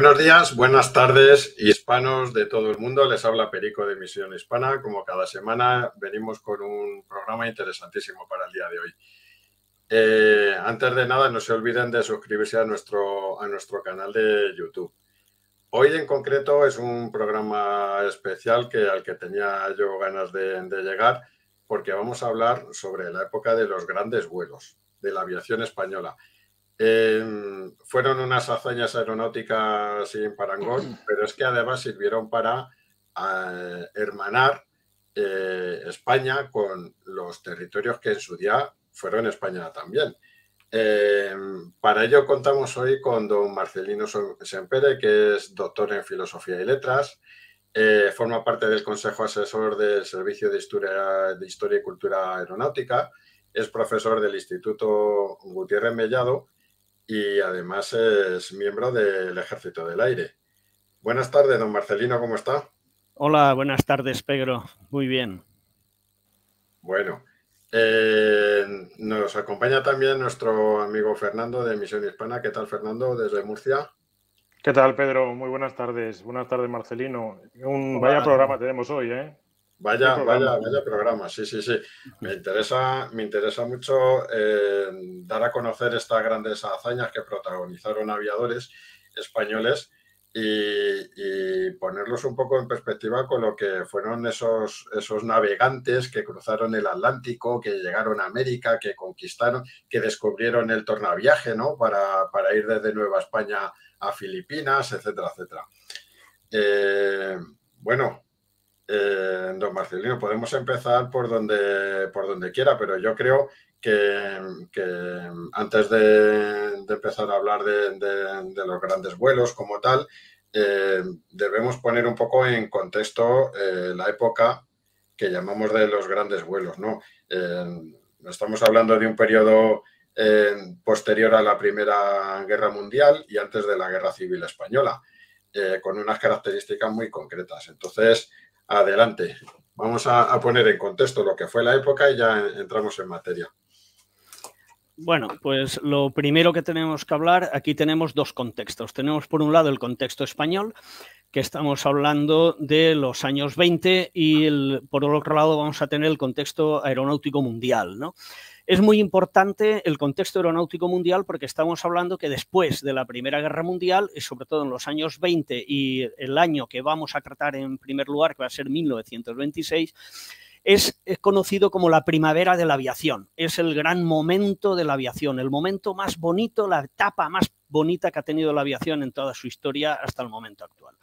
Buenos días, buenas tardes, hispanos de todo el mundo. Les habla Perico de Misión Hispana. Como cada semana, venimos con un programa interesantísimo para el día de hoy. Eh, antes de nada, no se olviden de suscribirse a nuestro, a nuestro canal de YouTube. Hoy en concreto es un programa especial que, al que tenía yo ganas de llegar porque vamos a hablar sobre la época de los grandes vuelos de la aviación española. Em, fueron unas hazañas aeronáuticas sin parangón, pero es que además sirvieron para ah, hermanar eh, España con los territorios que en su día fueron España también. Em, para ello contamos hoy con don Marcelino Sempere, que es doctor en Filosofía y Letras, eh, forma parte del Consejo Asesor del Servicio de Historia y Cultura Aeronáutica, es profesor del Instituto Gutiérrez Mellado y además es miembro del Ejército del Aire. Buenas tardes, don Marcelino, ¿cómo está? Hola, buenas tardes, Pedro. Muy bien. Bueno, eh, nos acompaña también nuestro amigo Fernando de Misión Hispana. ¿Qué tal, Fernando, desde Murcia? ¿Qué tal, Pedro? Muy buenas tardes. Buenas tardes, Marcelino. Un vaya programa tenemos hoy, ¿eh? Vaya, vaya, vaya programa, sí, sí, sí. Me interesa, me interesa mucho eh, dar a conocer estas grandes hazañas que protagonizaron aviadores españoles y, ponerlos un poco en perspectiva con lo que fueron esos, esos navegantes que cruzaron el Atlántico, que llegaron a América, que conquistaron, que descubrieron el tornaviaje, ¿no? Para, ir desde Nueva España a Filipinas, etcétera, etcétera. Eh, bueno, eh, don Marcelino, podemos empezar por donde, por donde quiera, pero yo creo que, antes de, empezar a hablar de, los grandes vuelos como tal, eh, debemos poner un poco en contexto eh, la época que llamamos de los grandes vuelos. ¿no? estamos hablando de un periodo posterior a la Primera Guerra Mundial y antes de la Guerra Civil Española, con unas características muy concretas. Entonces, Adelante. Vamos a, poner en contexto lo que fue la época y ya entramos en materia. Bueno, pues lo primero que tenemos que hablar, aquí tenemos dos contextos. Tenemos por un lado el contexto español, que estamos hablando de los años 20, y el, por otro lado vamos a tener el contexto aeronáutico mundial, ¿no? Es muy importante el contexto aeronáutico mundial porque estamos hablando que después de la Primera Guerra Mundial, y sobre todo en los años 20 y el año que vamos a tratar en primer lugar, que va a ser 1926, es eh, conocido como la primavera de la aviación. Es el gran momento de la aviación, el momento más bonito, la etapa más bonita que ha tenido la aviación en toda su historia hasta el momento actual.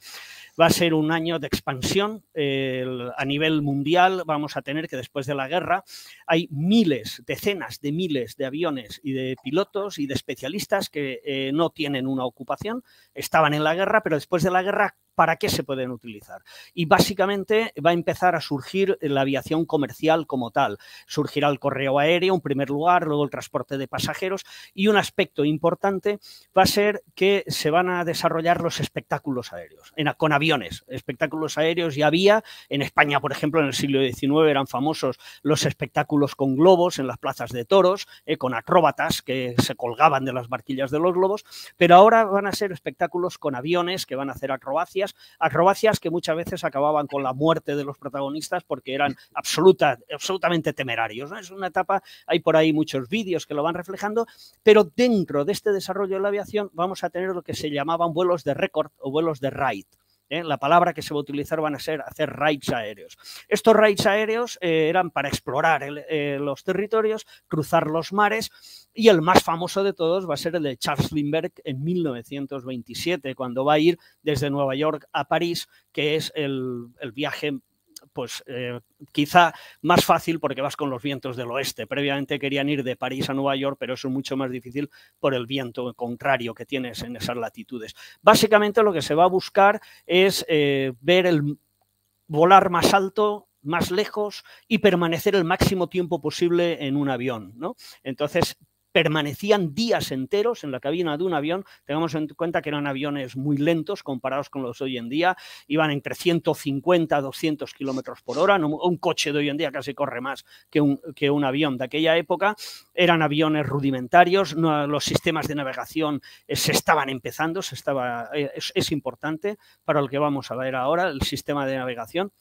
Va a ser un año de expansión a nivel mundial. Vamos a tener que después de la guerra hay miles, decenas de miles de aviones y de pilotos y de especialistas que eh, no tienen una ocupación, estaban en la guerra, pero después de la guerra para qué se pueden utilizar. Y básicamente va a empezar a surgir la aviación comercial como tal. Surgirá el correo aéreo en primer lugar, luego el transporte de pasajeros y un aspecto importante va a ser que se van a desarrollar los espectáculos aéreos con aviones. Espectáculos aéreos ya había. En España, por ejemplo, en el siglo XIX eran famosos los espectáculos con globos en las plazas de toros, eh, con acróbatas que se colgaban de las barquillas de los globos, pero ahora van a ser espectáculos con aviones que van a hacer acrobacias acrobacias, que muchas veces acababan con la muerte de los protagonistas porque eran absolutamente temerarios. Es una etapa, hay por ahí muchos vídeos que lo van reflejando, pero dentro de este desarrollo de la aviación vamos a tener lo que se llamaban vuelos de récord o vuelos de raid. ¿eh? la palabra que se va a utilizar van a ser hacer raids aéreos. Estos raids aéreos eh, eran para explorar eh, los territorios, cruzar los mares y el más famoso de todos va a ser el de Charles Lindbergh en 1927, cuando va a ir desde Nueva York a París, que es el, viaje pues eh, quizá más fácil porque vas con los vientos del oeste. Previamente querían ir de París a Nueva York, pero eso es mucho más difícil por el viento contrario que tienes en esas latitudes. Básicamente lo que se va a buscar es eh, ver el volar más alto más lejos y permanecer el máximo tiempo posible en un avión. ¿no? Entonces, permanecían días enteros en la cabina de un avión. Tengamos en cuenta que eran aviones muy lentos comparados con los de hoy en día. Iban entre 150 a 200 kilómetros por hora. Un coche de hoy en día casi corre más que un, avión de aquella época. Eran aviones rudimentarios. los sistemas de navegación eh, se estaban empezando. Se estaba, eh, es, es importante para lo que vamos a ver ahora, el sistema de navegación.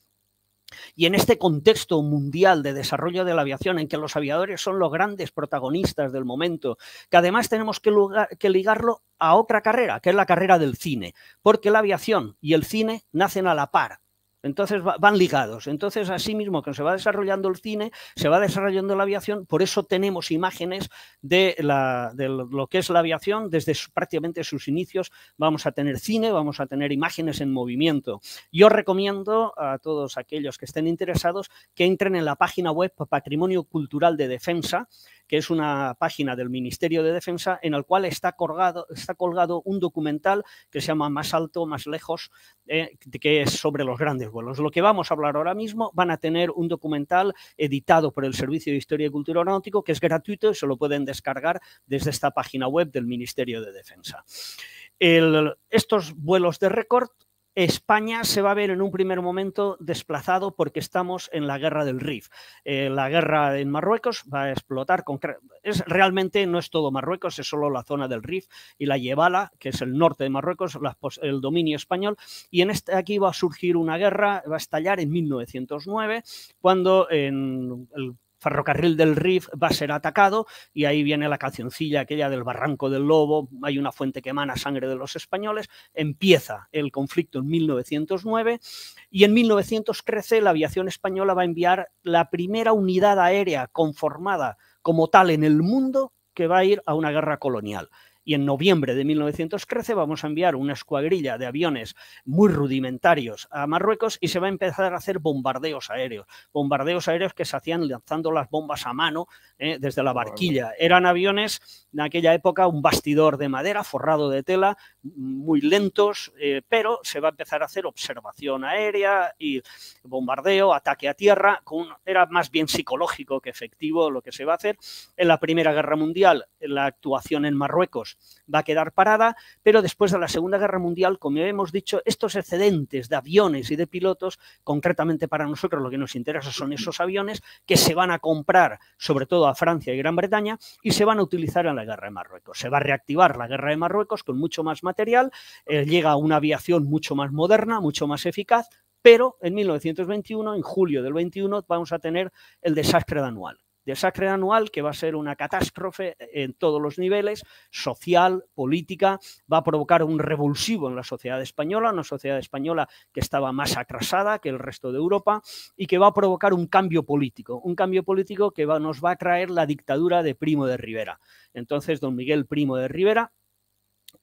Y en este contexto mundial de desarrollo de la aviación, en que los aviadores son los grandes protagonistas del momento, que además tenemos que, ligarlo a otra carrera, que es la carrera del cine, porque la aviación y el cine nacen a la par. Entonces van ligados. Entonces, así mismo que se va desarrollando el cine, se va desarrollando la aviación, por eso tenemos imágenes de, lo que es la aviación desde prácticamente sus inicios. Vamos a tener cine, vamos a tener imágenes en movimiento. Yo recomiendo a todos aquellos que estén interesados que entren en la página web Patrimonio Cultural de Defensa que es una página del Ministerio de Defensa en la cual está colgado, está colgado un documental que se llama Más alto, más lejos, eh, que es sobre los grandes vuelos. Lo que vamos a hablar ahora mismo van a tener un documental editado por el Servicio de Historia y Cultura Aeronáutico que es gratuito y se lo pueden descargar desde esta página web del Ministerio de Defensa. estos vuelos de récord España se va a ver en un primer momento desplazado porque estamos en la guerra del Rif. Eh, la guerra en Marruecos va a explotar. Es, realmente no es todo Marruecos, es solo la zona del Rif y la Yebala, que es el norte de Marruecos, el dominio español. Y en este, aquí va a surgir una guerra, va a estallar en 1909, cuando en el Ferrocarril del Rif va a ser atacado y ahí viene la cancioncilla aquella del Barranco del Lobo, hay una fuente que emana sangre de los españoles, empieza el conflicto en 1909 y en 1913 la aviación española va a enviar la primera unidad aérea conformada como tal en el mundo que va a ir a una guerra colonial y en noviembre de 1913 vamos a enviar una escuadrilla de aviones muy rudimentarios a Marruecos y se va a empezar a hacer bombardeos aéreos, bombardeos aéreos que se hacían lanzando las bombas a mano eh, desde la barquilla. Eran aviones en aquella época un bastidor de madera forrado de tela, muy lentos, eh, pero se va a empezar a hacer observación aérea y bombardeo, ataque a tierra, con, era más bien psicológico que efectivo lo que se va a hacer. En la Primera Guerra Mundial, la actuación en Marruecos va a quedar parada, pero después de la Segunda Guerra Mundial, como hemos dicho, estos excedentes de aviones y de pilotos, concretamente para nosotros lo que nos interesa son esos aviones que se van a comprar sobre todo a Francia y Gran Bretaña y se van a utilizar en la Guerra de Marruecos. Se va a reactivar la Guerra de Marruecos con mucho más material, eh, llega una aviación mucho más moderna, mucho más eficaz, pero en 1921, en julio del 21, vamos a tener el desastre de anual Desastre anual que va a ser una catástrofe en todos los niveles, social, política, va a provocar un revulsivo en la sociedad española, una sociedad española que estaba más atrasada que el resto de Europa y que va a provocar un cambio político, un cambio político que nos va a traer la dictadura de Primo de Rivera. Entonces, don Miguel Primo de Rivera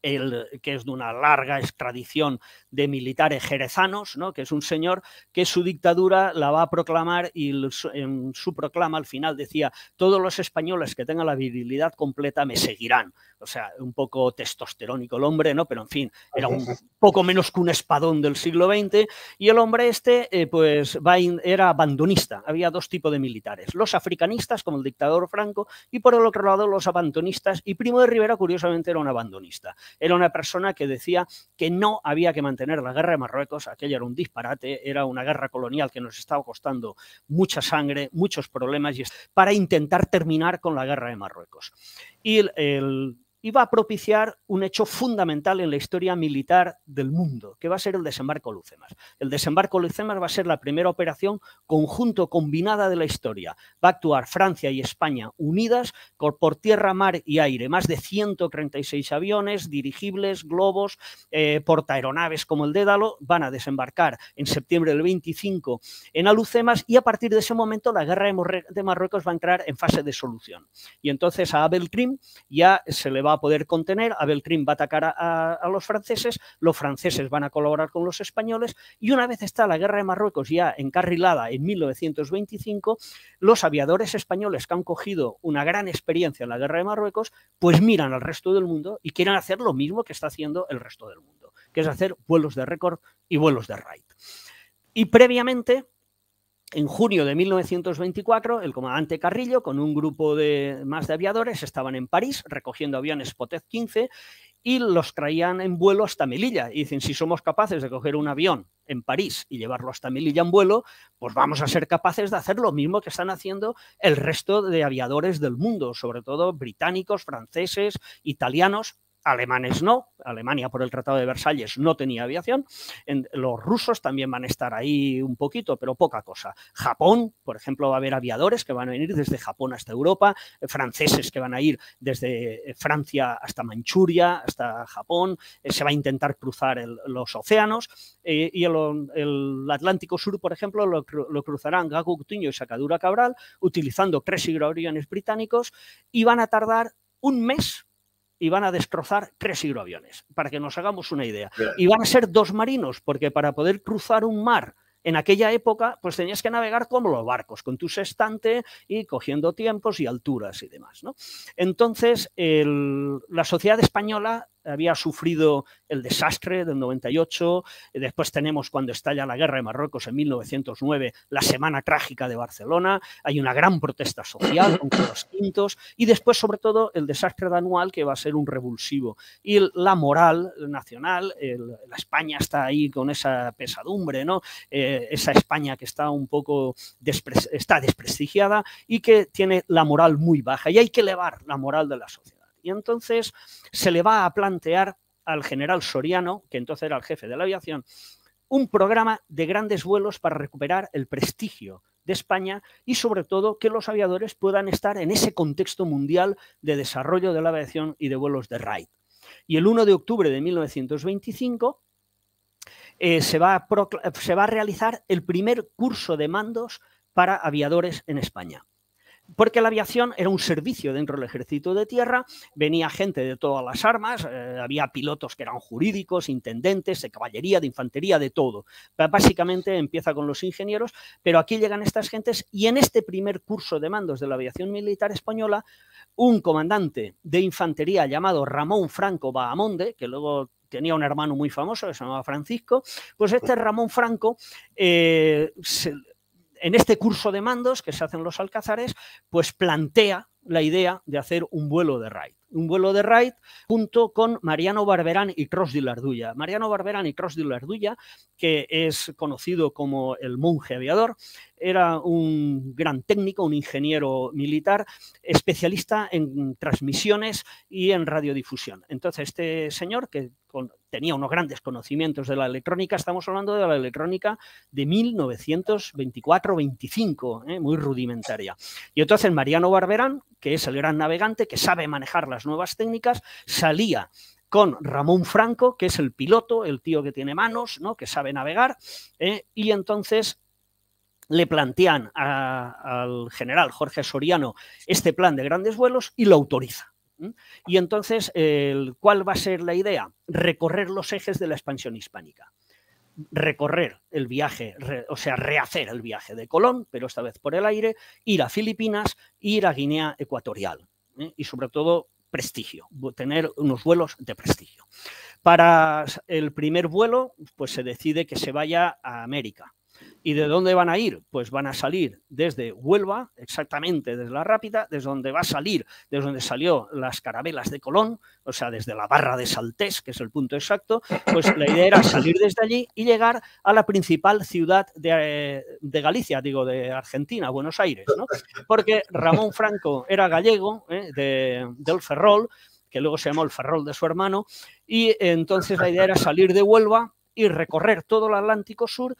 que es de una larga extradición de militares jerezanos, ¿no? que es un señor que su dictadura la va a proclamar y en su proclama al final decía, todos los españoles que tengan la virilidad completa me seguirán. O sea, un poco testosterónico el hombre, ¿no? Pero en fin, era un poco menos que un espadón del siglo XX y el hombre este, eh, pues, era abandonista. Había dos tipos de militares, los africanistas, como el dictador Franco, y por el otro lado los abandonistas, y Primo de Rivera, curiosamente, era un abandonista era una persona que decía que no había que mantener la guerra de Marruecos, aquella era un disparate, era una guerra colonial que nos estaba costando mucha sangre, muchos problemas, para intentar terminar con la guerra de Marruecos. Y el va a propiciar un hecho fundamental en la historia militar del mundo, que va a ser el desembarco Lucemas. El desembarco Lucemas va a ser la primera operación conjunto, combinada de la historia. Va a actuar Francia y España unidas por tierra, mar y aire. Más de 136 aviones, dirigibles, globos, eh, aeronaves como el Dédalo, van a desembarcar en septiembre del 25 en Lucemas y a partir de ese momento la guerra de, Marruecos va a entrar en fase de solución. Y entonces a Abel Krim ya se le va va a poder contener, Abeltrin va a atacar a, a, los franceses, los franceses van a colaborar con los españoles y una vez está la guerra de Marruecos ya encarrilada en 1925, los aviadores españoles que han cogido una gran experiencia en la guerra de Marruecos, pues miran al resto del mundo y quieren hacer lo mismo que está haciendo el resto del mundo, que es hacer vuelos de récord y vuelos de raid. Y previamente en junio de 1924, el comandante Carrillo, con un grupo de más de aviadores, estaban en París recogiendo aviones Potez 15 y los traían en vuelo hasta Melilla. Y dicen, si somos capaces de coger un avión en París y llevarlo hasta Melilla en vuelo, pues vamos a ser capaces de hacer lo mismo que están haciendo el resto de aviadores del mundo, sobre todo británicos, franceses, italianos, alemanes no, Alemania por el Tratado de Versalles no tenía aviación, los rusos también van a estar ahí un poquito, pero poca cosa. Japón, por ejemplo, va a haber aviadores que van a venir desde Japón hasta Europa, eh, franceses que van a ir desde eh, Francia hasta Manchuria, hasta Japón, eh, se va a intentar cruzar los océanos y el, Atlántico Sur, por ejemplo, lo, cruzarán Gago Coutinho y Sacadura Cabral utilizando tres hidroaviones británicos y van a tardar un mes y van a destrozar tres hidroaviones, para que nos hagamos una idea. Y van a ser dos marinos, porque para poder cruzar un mar en aquella época, pues tenías que navegar como los barcos, con tu sextante y cogiendo tiempos y alturas y demás. ¿no? Entonces, la sociedad española había sufrido el desastre del 98, eh, después tenemos cuando estalla la guerra de Marruecos en 1909, la semana trágica de Barcelona, hay una gran protesta social con los quintos y después sobre todo el desastre de anual que va a ser un revulsivo y la moral nacional, la España está ahí con esa pesadumbre, ¿no? Eh, eh, esa España que está un poco está desprestigiada y que tiene la moral muy baja y hay que elevar la moral de la sociedad. Y entonces se le va a plantear al general Soriano, que entonces era el jefe de la aviación, un programa de grandes vuelos para recuperar el prestigio de España y sobre todo que los aviadores puedan estar en ese contexto mundial de desarrollo de la aviación y de vuelos de raid. Y el 1 de octubre de 1925 eh, se, va a se va a realizar el primer curso de mandos para aviadores en España porque la aviación era un servicio dentro del ejército de tierra, venía gente de todas las armas, eh, había pilotos que eran jurídicos, intendentes, de caballería, de infantería, de todo. Básicamente empieza con los ingenieros, pero aquí llegan estas gentes y en este primer curso de mandos de la aviación militar española, un comandante de infantería llamado Ramón Franco Bahamonde, que luego tenía un hermano muy famoso que se llamaba Francisco, pues este Ramón Franco eh, en este curso de mandos que se hacen los alcázares, pues plantea la idea de hacer un vuelo de raid. Un vuelo de raid junto con Mariano Barberán y Cross de la Mariano Barberán y Cross de la que es conocido como el monje aviador, era un gran técnico, un ingeniero militar, especialista en transmisiones y en radiodifusión. Entonces, este señor, que tenía unos grandes conocimientos de la electrónica, estamos hablando de la electrónica de 1924-25, ¿eh? muy rudimentaria. Y entonces Mariano Barberán, que es el gran navegante, que sabe manejar las nuevas técnicas, salía con Ramón Franco, que es el piloto, el tío que tiene manos, ¿no? que sabe navegar, eh, y entonces le plantean al general Jorge Soriano este plan de grandes vuelos y lo autoriza. Y entonces, ¿cuál va a ser la idea? Recorrer los ejes de la expansión hispánica recorrer el viaje, o sea, rehacer el viaje de Colón, pero esta vez por el aire, ir a Filipinas, ir a Guinea Ecuatorial ¿eh? y sobre todo prestigio, tener unos vuelos de prestigio. Para el primer vuelo, pues se decide que se vaya a América, ¿Y de dónde van a ir? Pues van a salir desde Huelva, exactamente desde la Rápida, desde donde va a salir, desde donde salió las carabelas de Colón, o sea, desde la barra de Saltés, que es el punto exacto, pues la idea era salir desde allí y llegar a la principal ciudad de, eh, Galicia, digo, de Argentina, Buenos Aires, ¿no? Porque Ramón Franco era gallego, ¿eh? de, del Ferrol, que luego se llamó el Ferrol de su hermano, y entonces la idea era salir de Huelva y recorrer todo el Atlántico Sur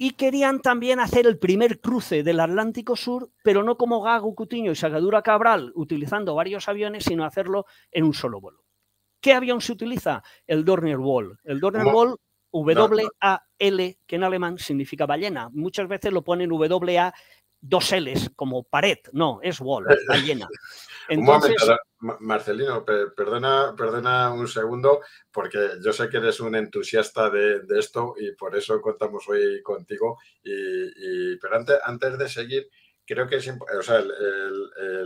y querían también hacer el primer cruce del Atlántico Sur, pero no como Gago Cutiño y Sagadura Cabral, utilizando varios aviones, sino hacerlo en un solo vuelo. ¿Qué avión se utiliza? El Dornier Wall. El Dornier Wall W-A-L, que en alemán significa ballena. Muchas veces lo ponen W-A dos L's como pared. No, es wall, ballena. un momento, Marcelino, perdona, perdona un segundo, porque yo sé que eres un entusiasta de, esto y por eso contamos hoy contigo. Y, pero antes, antes de seguir, creo que es o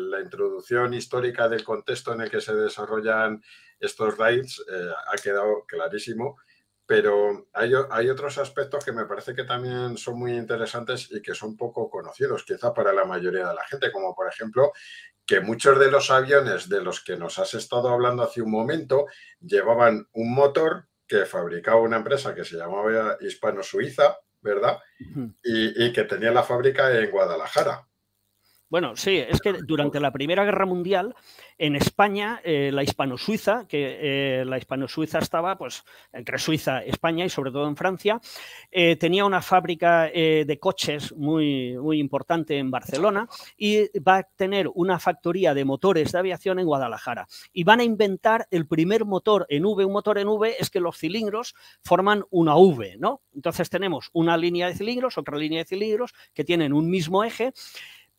la introducción histórica del contexto en el que se desarrollan estos raids eh, ha quedado clarísimo, pero hay, otros aspectos que me parece que también son muy interesantes y que son poco conocidos, quizá para la mayoría de la gente, como por ejemplo que muchos de los aviones de los que nos has estado hablando hace un momento llevaban un motor que fabricaba una empresa que se llamaba Hispano Suiza, ¿verdad? Y, y que tenía la fábrica en Guadalajara. Bueno, sí, es que durante la Primera Guerra Mundial en España, eh, la hispano-suiza, que eh, la hispano-suiza estaba pues, entre Suiza, España y sobre todo en Francia, eh, tenía una fábrica de coches muy, muy importante en Barcelona y va a tener una factoría de motores de aviación en Guadalajara. Y van a inventar el primer motor en V. Un motor en V es que los cilindros forman una V, ¿no? Entonces tenemos una línea de cilindros, otra línea de cilindros que tienen un mismo eje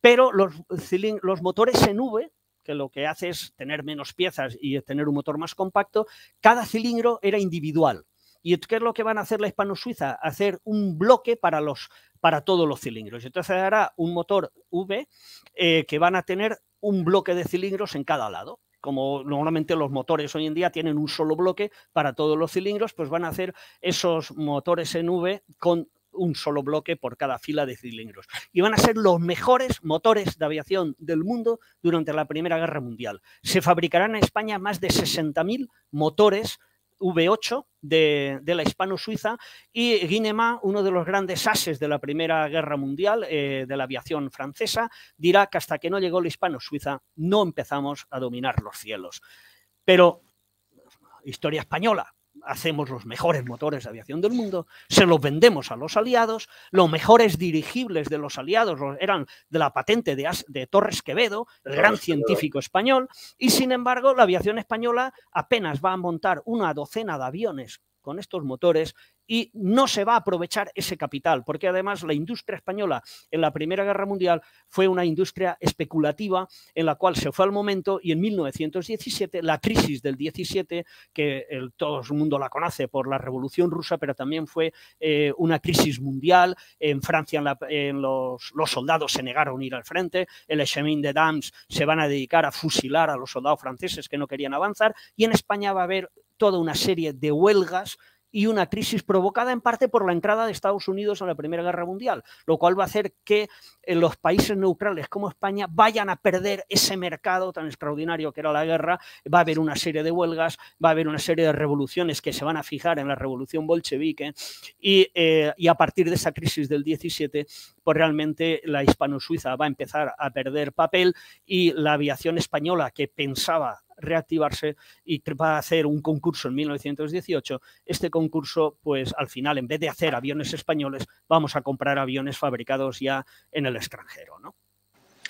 pero los, motores en V que lo que hace es tener menos piezas y tener un motor más compacto, cada cilindro era individual. ¿Y qué es lo que van a hacer la hispano-suiza? Hacer un bloque para, los, para todos los cilindros. Entonces hará un motor V eh, que van a tener un bloque de cilindros en cada lado. Como normalmente los motores hoy en día tienen un solo bloque para todos los cilindros, pues van a hacer esos motores en V con un solo bloque por cada fila de cilindros. Y van a ser los mejores motores de aviación del mundo durante la Primera Guerra Mundial. Se fabricarán en España más de 60.000 motores V8 de, la hispano-suiza y Guinema, uno de los grandes ases de la Primera Guerra Mundial eh, de la aviación francesa, dirá que hasta que no llegó la hispano-suiza no empezamos a dominar los cielos. Pero, historia española, hacemos los mejores motores de aviación del mundo, se los vendemos a los aliados, los mejores dirigibles de los aliados eran de la patente de, de Torres Quevedo, el gran científico español, y sin embargo la aviación española apenas va a montar una docena de aviones con estos motores y no se va a aprovechar ese capital, porque además la industria española en la Primera Guerra Mundial fue una industria especulativa en la cual se fue al momento y en 1917, la crisis del 17, que todo el mundo la conoce por la Revolución Rusa, pero también fue eh, una crisis mundial, en Francia en los, soldados se negaron a ir al frente, el Chemin de Dames se van a dedicar a fusilar a los soldados franceses que no querían avanzar y en España va a haber toda una serie de huelgas y una crisis provocada en parte por la entrada de Estados Unidos a la Primera Guerra Mundial, lo cual va a hacer que eh, los países neutrales como España vayan a perder ese mercado tan extraordinario que era la guerra. Va a haber una serie de huelgas, va a haber una serie de revoluciones que se van a fijar en la revolución bolchevique y, eh, a partir de esa crisis del 17, pues realmente la hispano-suiza va a empezar a perder papel y la aviación española que pensaba reactivarse y va a hacer un concurso en 1918. Este concurso, pues al final, en vez de hacer aviones españoles, vamos a comprar aviones fabricados ya en el extranjero, ¿no?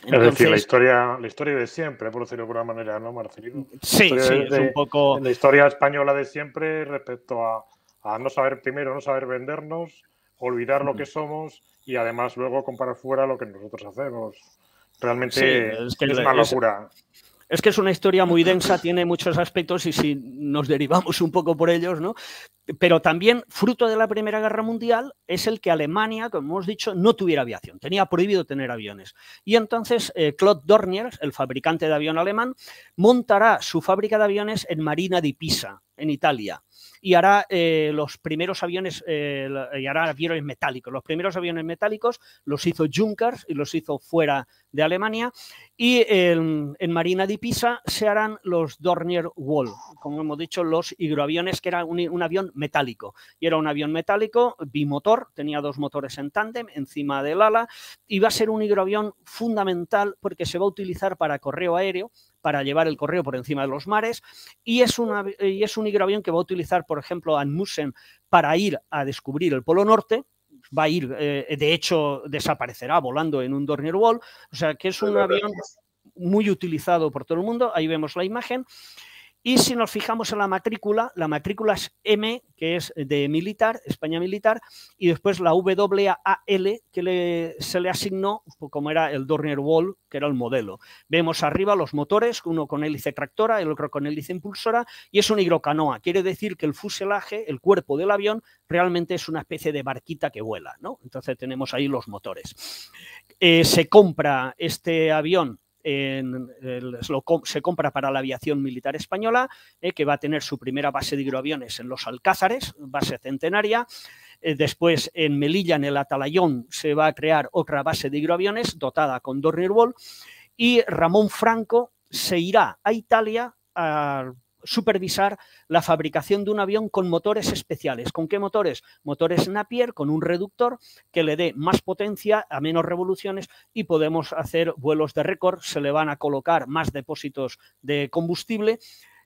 es decir, la historia, la historia de siempre, por decirlo de alguna manera, ¿no, Marcelino? Sí, sí, es un poco. La historia española de siempre respecto a, no saber primero, no saber vendernos, olvidar lo que somos y además luego comprar fuera lo que nosotros hacemos. Realmente es, que una locura. Es que es una historia muy densa, tiene muchos aspectos y si nos derivamos un poco por ellos, ¿no? Pero también, fruto de la Primera Guerra Mundial, es el que Alemania, como hemos dicho, no tuviera aviación, tenía prohibido tener aviones. Y entonces eh, Claude Dornier, el fabricante de avión alemán, montará su fábrica de aviones en Marina di Pisa, en Italia y hará eh, los primeros aviones, eh, y aviones metálicos. Los primeros aviones metálicos los hizo Junkers y los hizo fuera de Alemania. Y en, Marina di Pisa se harán los Dornier Wall, como hemos dicho, los hidroaviones, que era un, un avión metálico. Y era un avión metálico bimotor, tenía dos motores en tándem encima del ala, y va a ser un hidroavión fundamental porque se va a utilizar para correo aéreo, para llevar el correo por encima de los mares y es, y es un hidroavión que va a utilizar, por ejemplo, Anmusen para ir a descubrir el Polo Norte, va a ir, eh, de hecho, desaparecerá volando en un Dornier Wall. O sea, que es un avión muy utilizado por todo el mundo. Ahí vemos la imagen. Y si nos fijamos en la matrícula, la matrícula es M, que es de militar, España Militar, y después la WAL que se le asignó, pues, como era el Dornier Wall, que era el modelo. Vemos arriba los motores, uno con hélice tractora, el otro con hélice impulsora, y es una hidrocanoa. Quiere decir que el fuselaje, el cuerpo del avión, realmente es una especie de barquita que vuela. ¿no? Entonces tenemos ahí los motores. Eh, se compra este avión en el, se compra para la aviación militar española, eh, que va a tener su primera base de hidroaviones en los Alcázares, base centenaria. Eh, después, en Melilla, en el Atalayón, se va a crear otra base de hidroaviones dotada con dos Wall. Y Ramón Franco se irá a Italia supervisar la fabricación de un avión con motores especiales. ¿Con qué motores? Motores Napier con un reductor que le dé más potencia a menos revoluciones y podemos hacer vuelos de récord. Se le van a colocar más depósitos de combustible.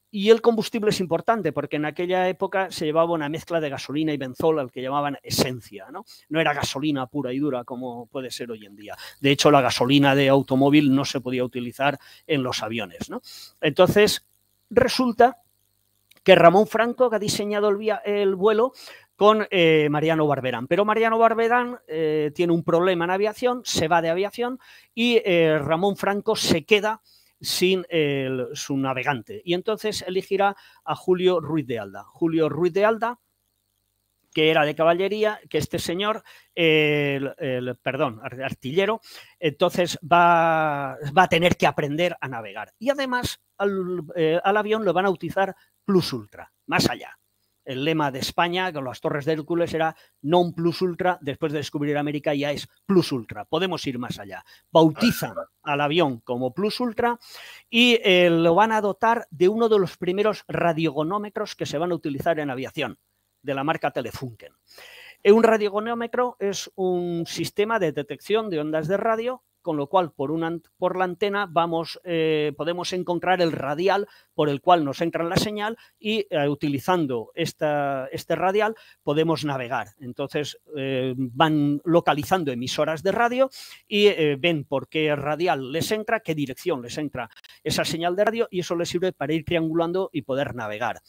Y el combustible es importante porque en aquella época se llevaba una mezcla de gasolina y benzol al que llamaban esencia, ¿no? No era gasolina pura y dura como puede ser hoy en día. De hecho, la gasolina de automóvil no se podía utilizar en los aviones, Entonces, Resulta que Ramón Franco ha diseñado el, vuelo con eh, Mariano Barberán. Pero Mariano Barberán eh, tiene un problema en aviación, se va de aviación y eh, Ramón Franco se queda sin su navegante. Y entonces elegirá a Julio Ruiz de Alda. Julio Ruiz de Alda que era de caballería, que este señor, el, perdón, artillero, entonces va, a tener que aprender a navegar. Y además eh, al, avión lo van a utilizar Plus Ultra, más allá el lema de España con las Torres de Hércules era non plus ultra, después de descubrir América ya es plus ultra, podemos ir más allá. Bautizan al avión como plus ultra y eh, lo van a dotar de uno de los primeros radiogonómetros que se van a utilizar en aviación de la marca Telefunken. Un radiogonómetro es un sistema de detección de ondas de radio con lo cual por, una, por la antena vamos, eh, podemos encontrar el radial por el cual nos entra la señal y eh, utilizando esta, este radial podemos navegar. Entonces eh, van localizando emisoras de radio y ven por qué radial les entra, qué dirección les entra esa señal de radio y eso les sirve para ir triangulando y poder navegar.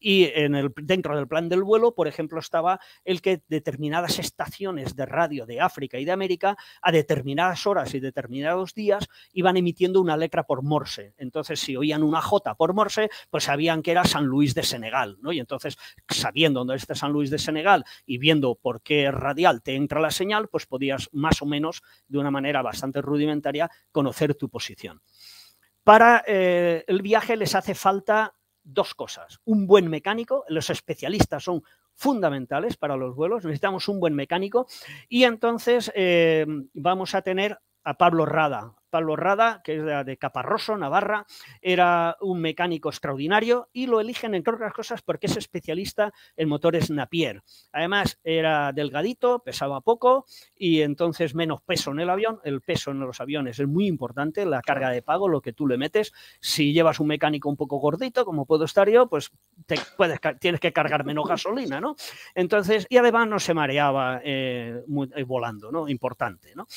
Y en el, dentro del plan del vuelo, por ejemplo, estaba el que determinadas estaciones de radio de África y de América a determinadas horas y determinados días iban emitiendo una letra por Morse. Entonces, si oían una J por Morse, pues sabían que era San Luis de Senegal, ¿no? Y entonces, sabiendo dónde está San Luis de Senegal y viendo por qué radial te entra la señal, pues podías más o menos, de una manera bastante rudimentaria, conocer tu posición. Para eh, el viaje les hace falta dos cosas. Un buen mecánico, los especialistas son fundamentales para los vuelos, necesitamos un buen mecánico y entonces eh, vamos a tener a Pablo Rada, Pablo Rada, que era de Caparroso, Navarra, era un mecánico extraordinario y lo eligen, entre otras cosas, porque es especialista en motores Napier. Además, era delgadito, pesaba poco y entonces menos peso en el avión. El peso en los aviones es muy importante, la carga de pago, lo que tú le metes. Si llevas un mecánico un poco gordito, como puedo estar yo, pues tienes que cargar menos gasolina, ¿no? Entonces, y además no se mareaba eh, eh, volando, ¿no? Importante, ¿no?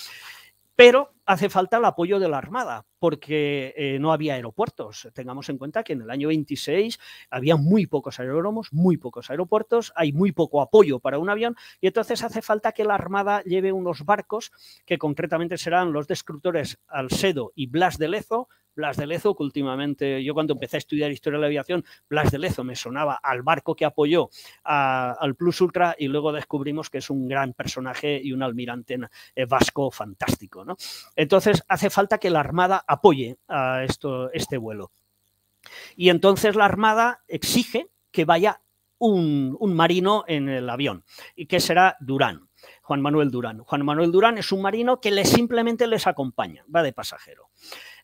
pero hace falta el apoyo de la Armada, porque eh, no había aeropuertos. Tengamos en cuenta que en el año 26 había muy pocos aeródromos, muy pocos aeropuertos, hay muy poco apoyo para un avión y entonces hace falta que la Armada lleve unos barcos que concretamente serán los destructores Alcedo y Blas de Lezo Blas de Lezo, que últimamente yo cuando empecé a estudiar historia de la aviación, Blas de Lezo me sonaba al barco que apoyó al Plus Ultra y luego descubrimos que es un gran personaje y un almirante eh, vasco fantástico. ¿no? Entonces hace falta que la Armada apoye a esto, este vuelo. Y entonces la Armada exige que vaya un, marino en el avión, y que será Durán. Juan Manuel Durán. Juan Manuel Durán es un marino que le, simplemente les acompaña, va de pasajero.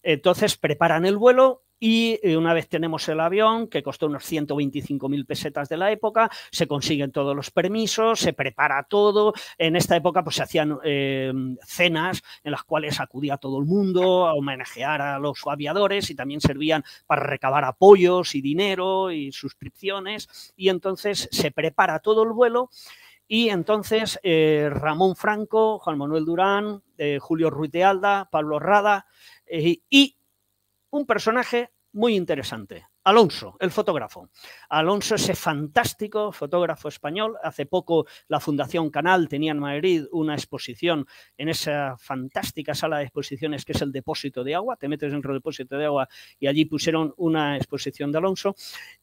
Entonces preparan el vuelo y eh, una vez tenemos el avión, que costó unos 125.000 pesetas de la época, se consiguen todos los permisos, se prepara todo. En esta época pues se hacían em, cenas en las cuales acudía todo el mundo a homenajear a los aviadores y también servían para recabar apoyos y dinero y suscripciones. Y entonces se prepara todo el vuelo. Y entonces eh, Ramón Franco, Juan Manuel Durán, eh, Julio Ruiz Alda, Pablo Rada, y un personaje muy interesante. Alonso, el fotógrafo. Alonso, ese fantástico fotógrafo español. Hace poco la Fundación Canal tenía en Madrid una exposición en esa fantástica sala de exposiciones que es el depósito de agua. Te metes dentro del depósito de agua y allí pusieron una exposición de Alonso.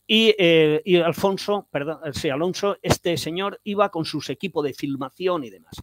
Y, eh, y Alfonso, perdón, eh, sí, Alonso, este señor iba con sus equipos de filmación y demás.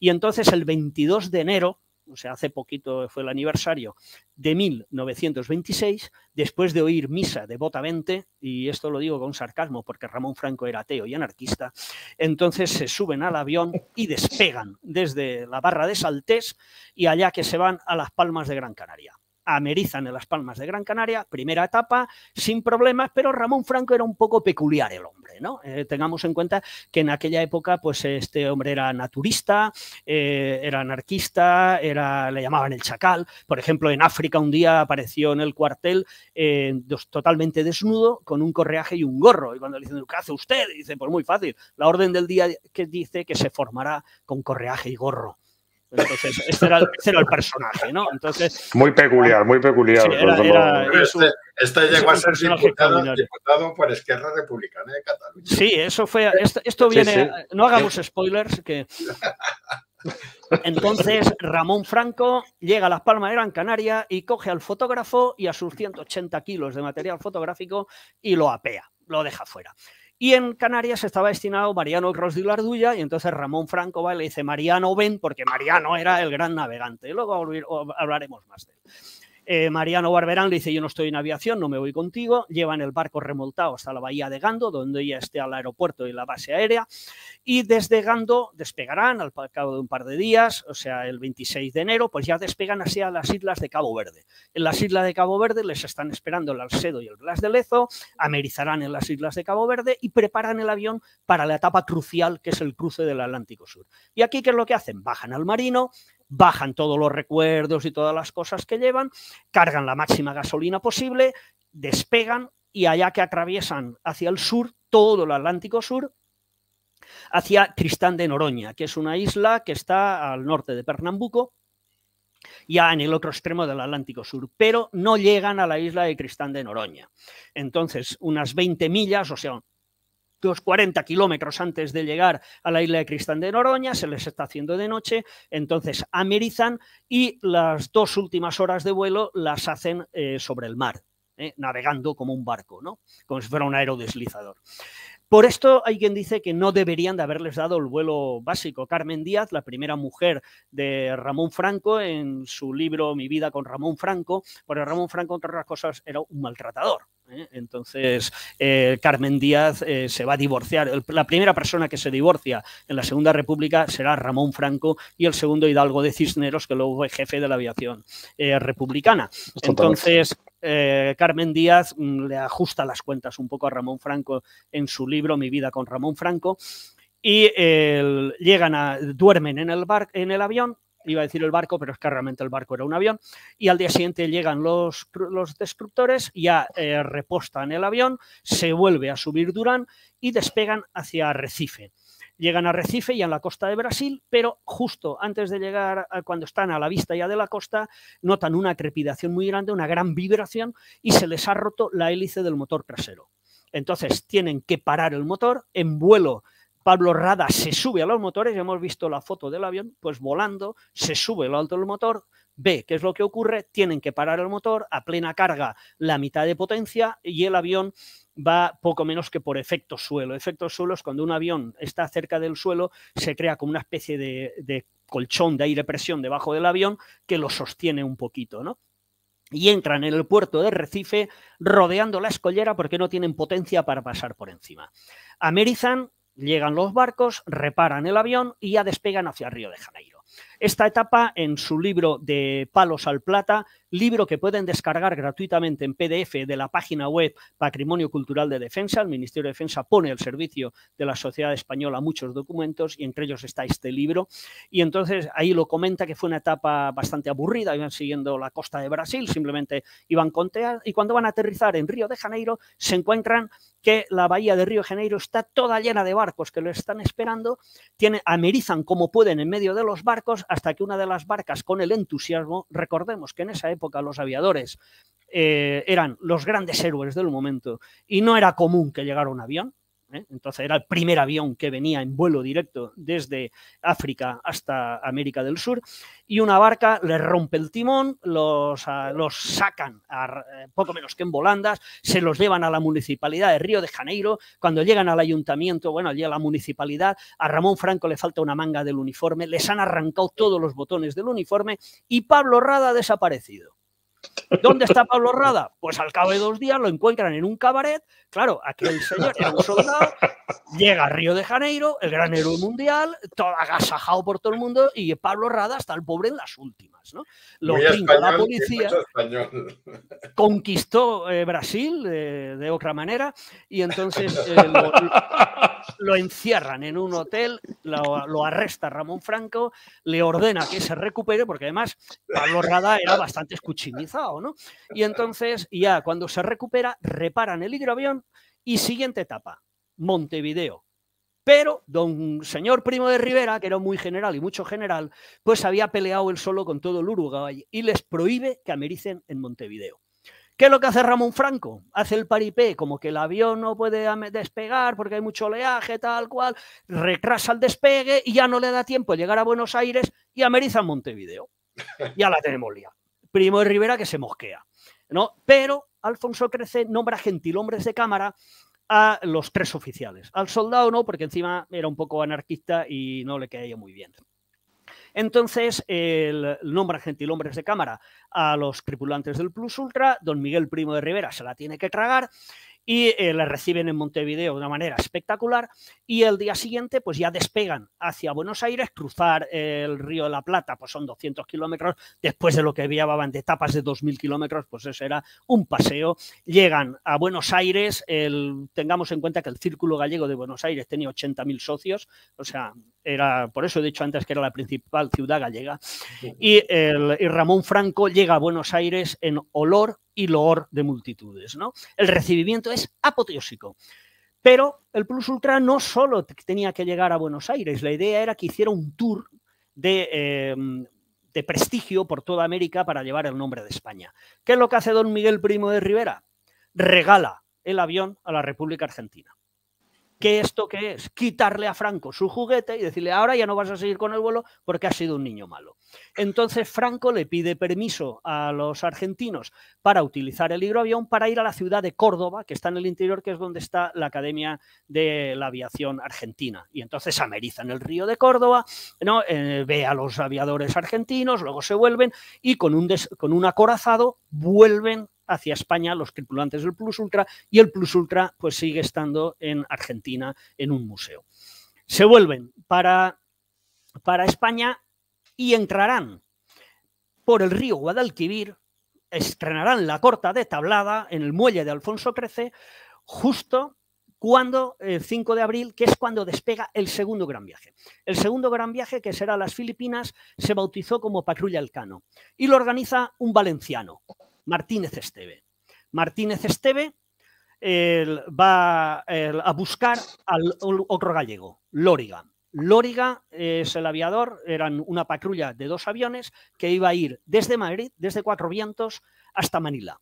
Y entonces el 22 de enero o sea, hace poquito fue el aniversario, de 1926, después de oír misa devotamente, y esto lo digo con sarcasmo porque Ramón Franco era ateo y anarquista, entonces se suben al avión y despegan desde la barra de Saltés y allá que se van a las Palmas de Gran Canaria amerizan en las Palmas de Gran Canaria, primera etapa, sin problemas, pero Ramón Franco era un poco peculiar el hombre, ¿no? Eh, tengamos en cuenta que en aquella época, pues este hombre era naturista, eh, era anarquista, era, le llamaban el chacal. Por ejemplo, en África un día apareció en el cuartel eh, totalmente desnudo, con un correaje y un gorro. Y cuando le dicen, ¿qué hace usted? dice, pues muy fácil, la orden del día que dice que se formará con correaje y gorro. Entonces, ese este era, el personaje, ¿no? Entonces, muy peculiar, muy peculiar. este, este llegó a ser diputado, por Esquerra Republicana de Cataluña. Sí, eso fue. Esto, viene. No hagamos spoilers, que. Entonces, Ramón Franco llega a Las Palmas de Gran Canaria y coge al fotógrafo y a sus 180 kilos de material fotográfico y lo apea, lo deja fuera. Y en Canarias estaba destinado Mariano la Lardulla y entonces Ramón Franco va y le dice Mariano ven porque Mariano era el gran navegante. Y luego hablaremos más de él. Eh, Mariano Barberán le dice, yo no estoy en aviación, no me voy contigo. Llevan el barco remoltado hasta la bahía de Gando, donde ya esté al aeropuerto y la base aérea. Y desde Gando despegarán al cabo de un par de días, o sea, el 26 de enero, pues ya despegan hacia las islas de Cabo Verde. En las islas de Cabo Verde les están esperando el Alcedo y el Blas de Lezo, amerizarán en las islas de Cabo Verde y preparan el avión para la etapa crucial que es el cruce del Atlántico Sur. Y aquí, ¿qué es lo que hacen? Bajan al marino, bajan todos los recuerdos y todas las cosas que llevan, cargan la máxima gasolina posible, despegan y allá que atraviesan hacia el sur, todo el Atlántico Sur, hacia Cristán de Noroña, que es una isla que está al norte de Pernambuco, ya en el otro extremo del Atlántico Sur, pero no llegan a la isla de Cristán de Noroña. Entonces, unas 20 millas, o sea, 40 kilómetros antes de llegar a la isla de Cristán de Noroña, se les está haciendo de noche, entonces amerizan y las dos últimas horas de vuelo las hacen eh, sobre el mar, eh, navegando como un barco, ¿no? como si fuera un aerodeslizador. Por esto hay quien dice que no deberían de haberles dado el vuelo básico. Carmen Díaz, la primera mujer de Ramón Franco, en su libro Mi vida con Ramón Franco, porque Ramón Franco, entre otras cosas, era un maltratador. ¿eh? Entonces, eh, Carmen Díaz eh, se va a divorciar. la primera persona que se divorcia en la Segunda República será Ramón Franco y el segundo Hidalgo de Cisneros, que luego es jefe de la aviación republicana. Entonces, Carmen Díaz mm, le ajusta las cuentas un poco a Ramón Franco en su libro Mi vida con Ramón Franco y llegan a duermen en el bar, en el avión iba a decir el barco, pero es que realmente el barco era un avión, y al día siguiente llegan los, destructores, ya eh, repostan el avión, se vuelve a subir Durán y despegan hacia Recife llegan a Recife y a la costa de Brasil, pero justo antes de llegar, cuando están a la vista ya de la costa, notan una trepidación muy grande, una gran vibración y se les ha roto la hélice del motor trasero. Entonces tienen que parar el motor, en vuelo Pablo Rada se sube a los motores, ya hemos visto la foto del avión, pues volando, se sube lo alto del motor, ve qué es lo que ocurre, tienen que parar el motor a plena carga, la mitad de potencia y el avión va poco menos que por efecto suelo. Efecto suelo es cuando un avión está cerca del suelo, se crea como una especie de, colchón de aire-presión debajo del avión que lo sostiene un poquito, ¿no? Y entran en el puerto de Recife rodeando la escollera porque no tienen potencia para pasar por encima. Amerizan Llegan los barcos, reparan el avión y ya despegan hacia Río de Janeiro esta etapa en su libro de Palos al Plata, libro que pueden descargar gratuitamente en PDF de la página web Patrimonio Cultural de Defensa. El Ministerio de Defensa pone al servicio de la sociedad española muchos documentos y entre ellos está este libro. Y entonces ahí lo comenta que fue una etapa bastante aburrida, iban siguiendo la costa de Brasil, simplemente iban contear y cuando van a aterrizar en Río de Janeiro se encuentran que la bahía de Río de Janeiro está toda llena de barcos que lo están esperando, amerizan como pueden en medio de los barcos, hasta que una de las barcas, con el entusiasmo, recordemos que en esa época los aviadores eh, eran los grandes héroes del momento y no era común que llegara un avión, ¿eh? Entonces era el primer avión que venía en vuelo directo desde África hasta América del Sur. Y una barca le rompe el timón, los, ah, los sacan a, eh, poco menos que en volandas, se los llevan a la municipalidad de Río de Janeiro. Cuando llegan al ayuntamiento, bueno, allí a la municipalidad, a Ramón Franco le falta una manga del uniforme, les han arrancado todos los botones del uniforme y Pablo Rada ha desaparecido. ¿Dónde está Pablo Rada? Pues al cabo de dos días lo encuentran en un cabaret. Claro, aquel señor un soldado, llega a Río de Janeiro, el gran héroe mundial, todo agasajado por todo el mundo, y Pablo Rada está el pobre en las últimas. Lo la policía, conquistó eh, Brasil de otra manera y entonces eh, lo, encierran en un hotel, lo, arresta Ramón Franco, le ordena que se recupere porque además Pablo Rada era bastante escuchimizado. ¿no? Y entonces ya cuando se recupera reparan el hidroavión y siguiente etapa, Montevideo pero don señor Primo de Rivera, que era muy general y mucho general, pues había peleado él solo con todo el Uruguay y les prohíbe que americen en Montevideo. ¿Qué es lo que hace Ramón Franco? Hace el paripé, como que el avión no puede despegar porque hay mucho oleaje, tal cual, retrasa el despegue y ya no le da tiempo llegar a Buenos Aires y ameriza en Montevideo. Ya la tenemos liada. Primo de Rivera que se mosquea. ¿no? Pero Alfonso Crece nombra gentilhombres de cámara a los tres oficiales. Al soldado no, porque encima era un poco anarquista y no le caía muy bien. Entonces, el, nombra gentilhombres de cámara a los tripulantes del Plus Ultra, don Miguel Primo de Rivera se la tiene que tragar y eh, la le reciben en Montevideo de una manera espectacular y el día siguiente pues ya despegan hacia Buenos Aires, cruzar el río de la Plata, pues son 200 kilómetros, después de lo que llevaban de etapas de 2.000 kilómetros, pues eso era un paseo, llegan a Buenos Aires, el, tengamos en cuenta que el Círculo Gallego de Buenos Aires tenía 80.000 socios, o sea, era, por eso he dicho antes que era la principal ciudad gallega, y Ramón Franco llega a Buenos Aires en olor y loor de multitudes. ¿no? El recibimiento es apoteósico. Pero el Plus Ultra no solo tenía que llegar a Buenos Aires, la idea era que hiciera un tour de, em, de prestigio por toda América para llevar el nombre de España. ¿Qué es lo que hace don Miguel Primo de Rivera? Regala el avión a la República Argentina. ¿Qué esto qué es? Quitarle a Franco su juguete y decirle, ahora ya no vas a seguir con el vuelo porque has sido un niño malo. Entonces Franco le pide permiso a los argentinos para utilizar el hidroavión para ir a la ciudad de Córdoba, que está en el interior, que es donde está la Academia de la Aviación Argentina. Y entonces ameriza en el río de Córdoba, ¿no? Eh, ve a los aviadores argentinos, luego se vuelven y con un, con un acorazado vuelven hacia España los tripulantes del Plus Ultra y el Plus Ultra pues sigue estando en Argentina en un museo. Se vuelven para, para España y entrarán por el río Guadalquivir, estrenarán la corta de tablada en el muelle de Alfonso XIII justo cuando el eh, 5 de abril, que es cuando despega el segundo gran viaje. El segundo gran viaje, que será a las Filipinas, se bautizó como Patrulla Alcano y lo organiza un valenciano, Martínez Esteve. Martínez Esteve va a buscar al otro gallego, Lóriga. Lóriga es el aviador, eran una patrulla de dos aviones que iba a ir desde Madrid, desde Cuatro Vientos, hasta Manila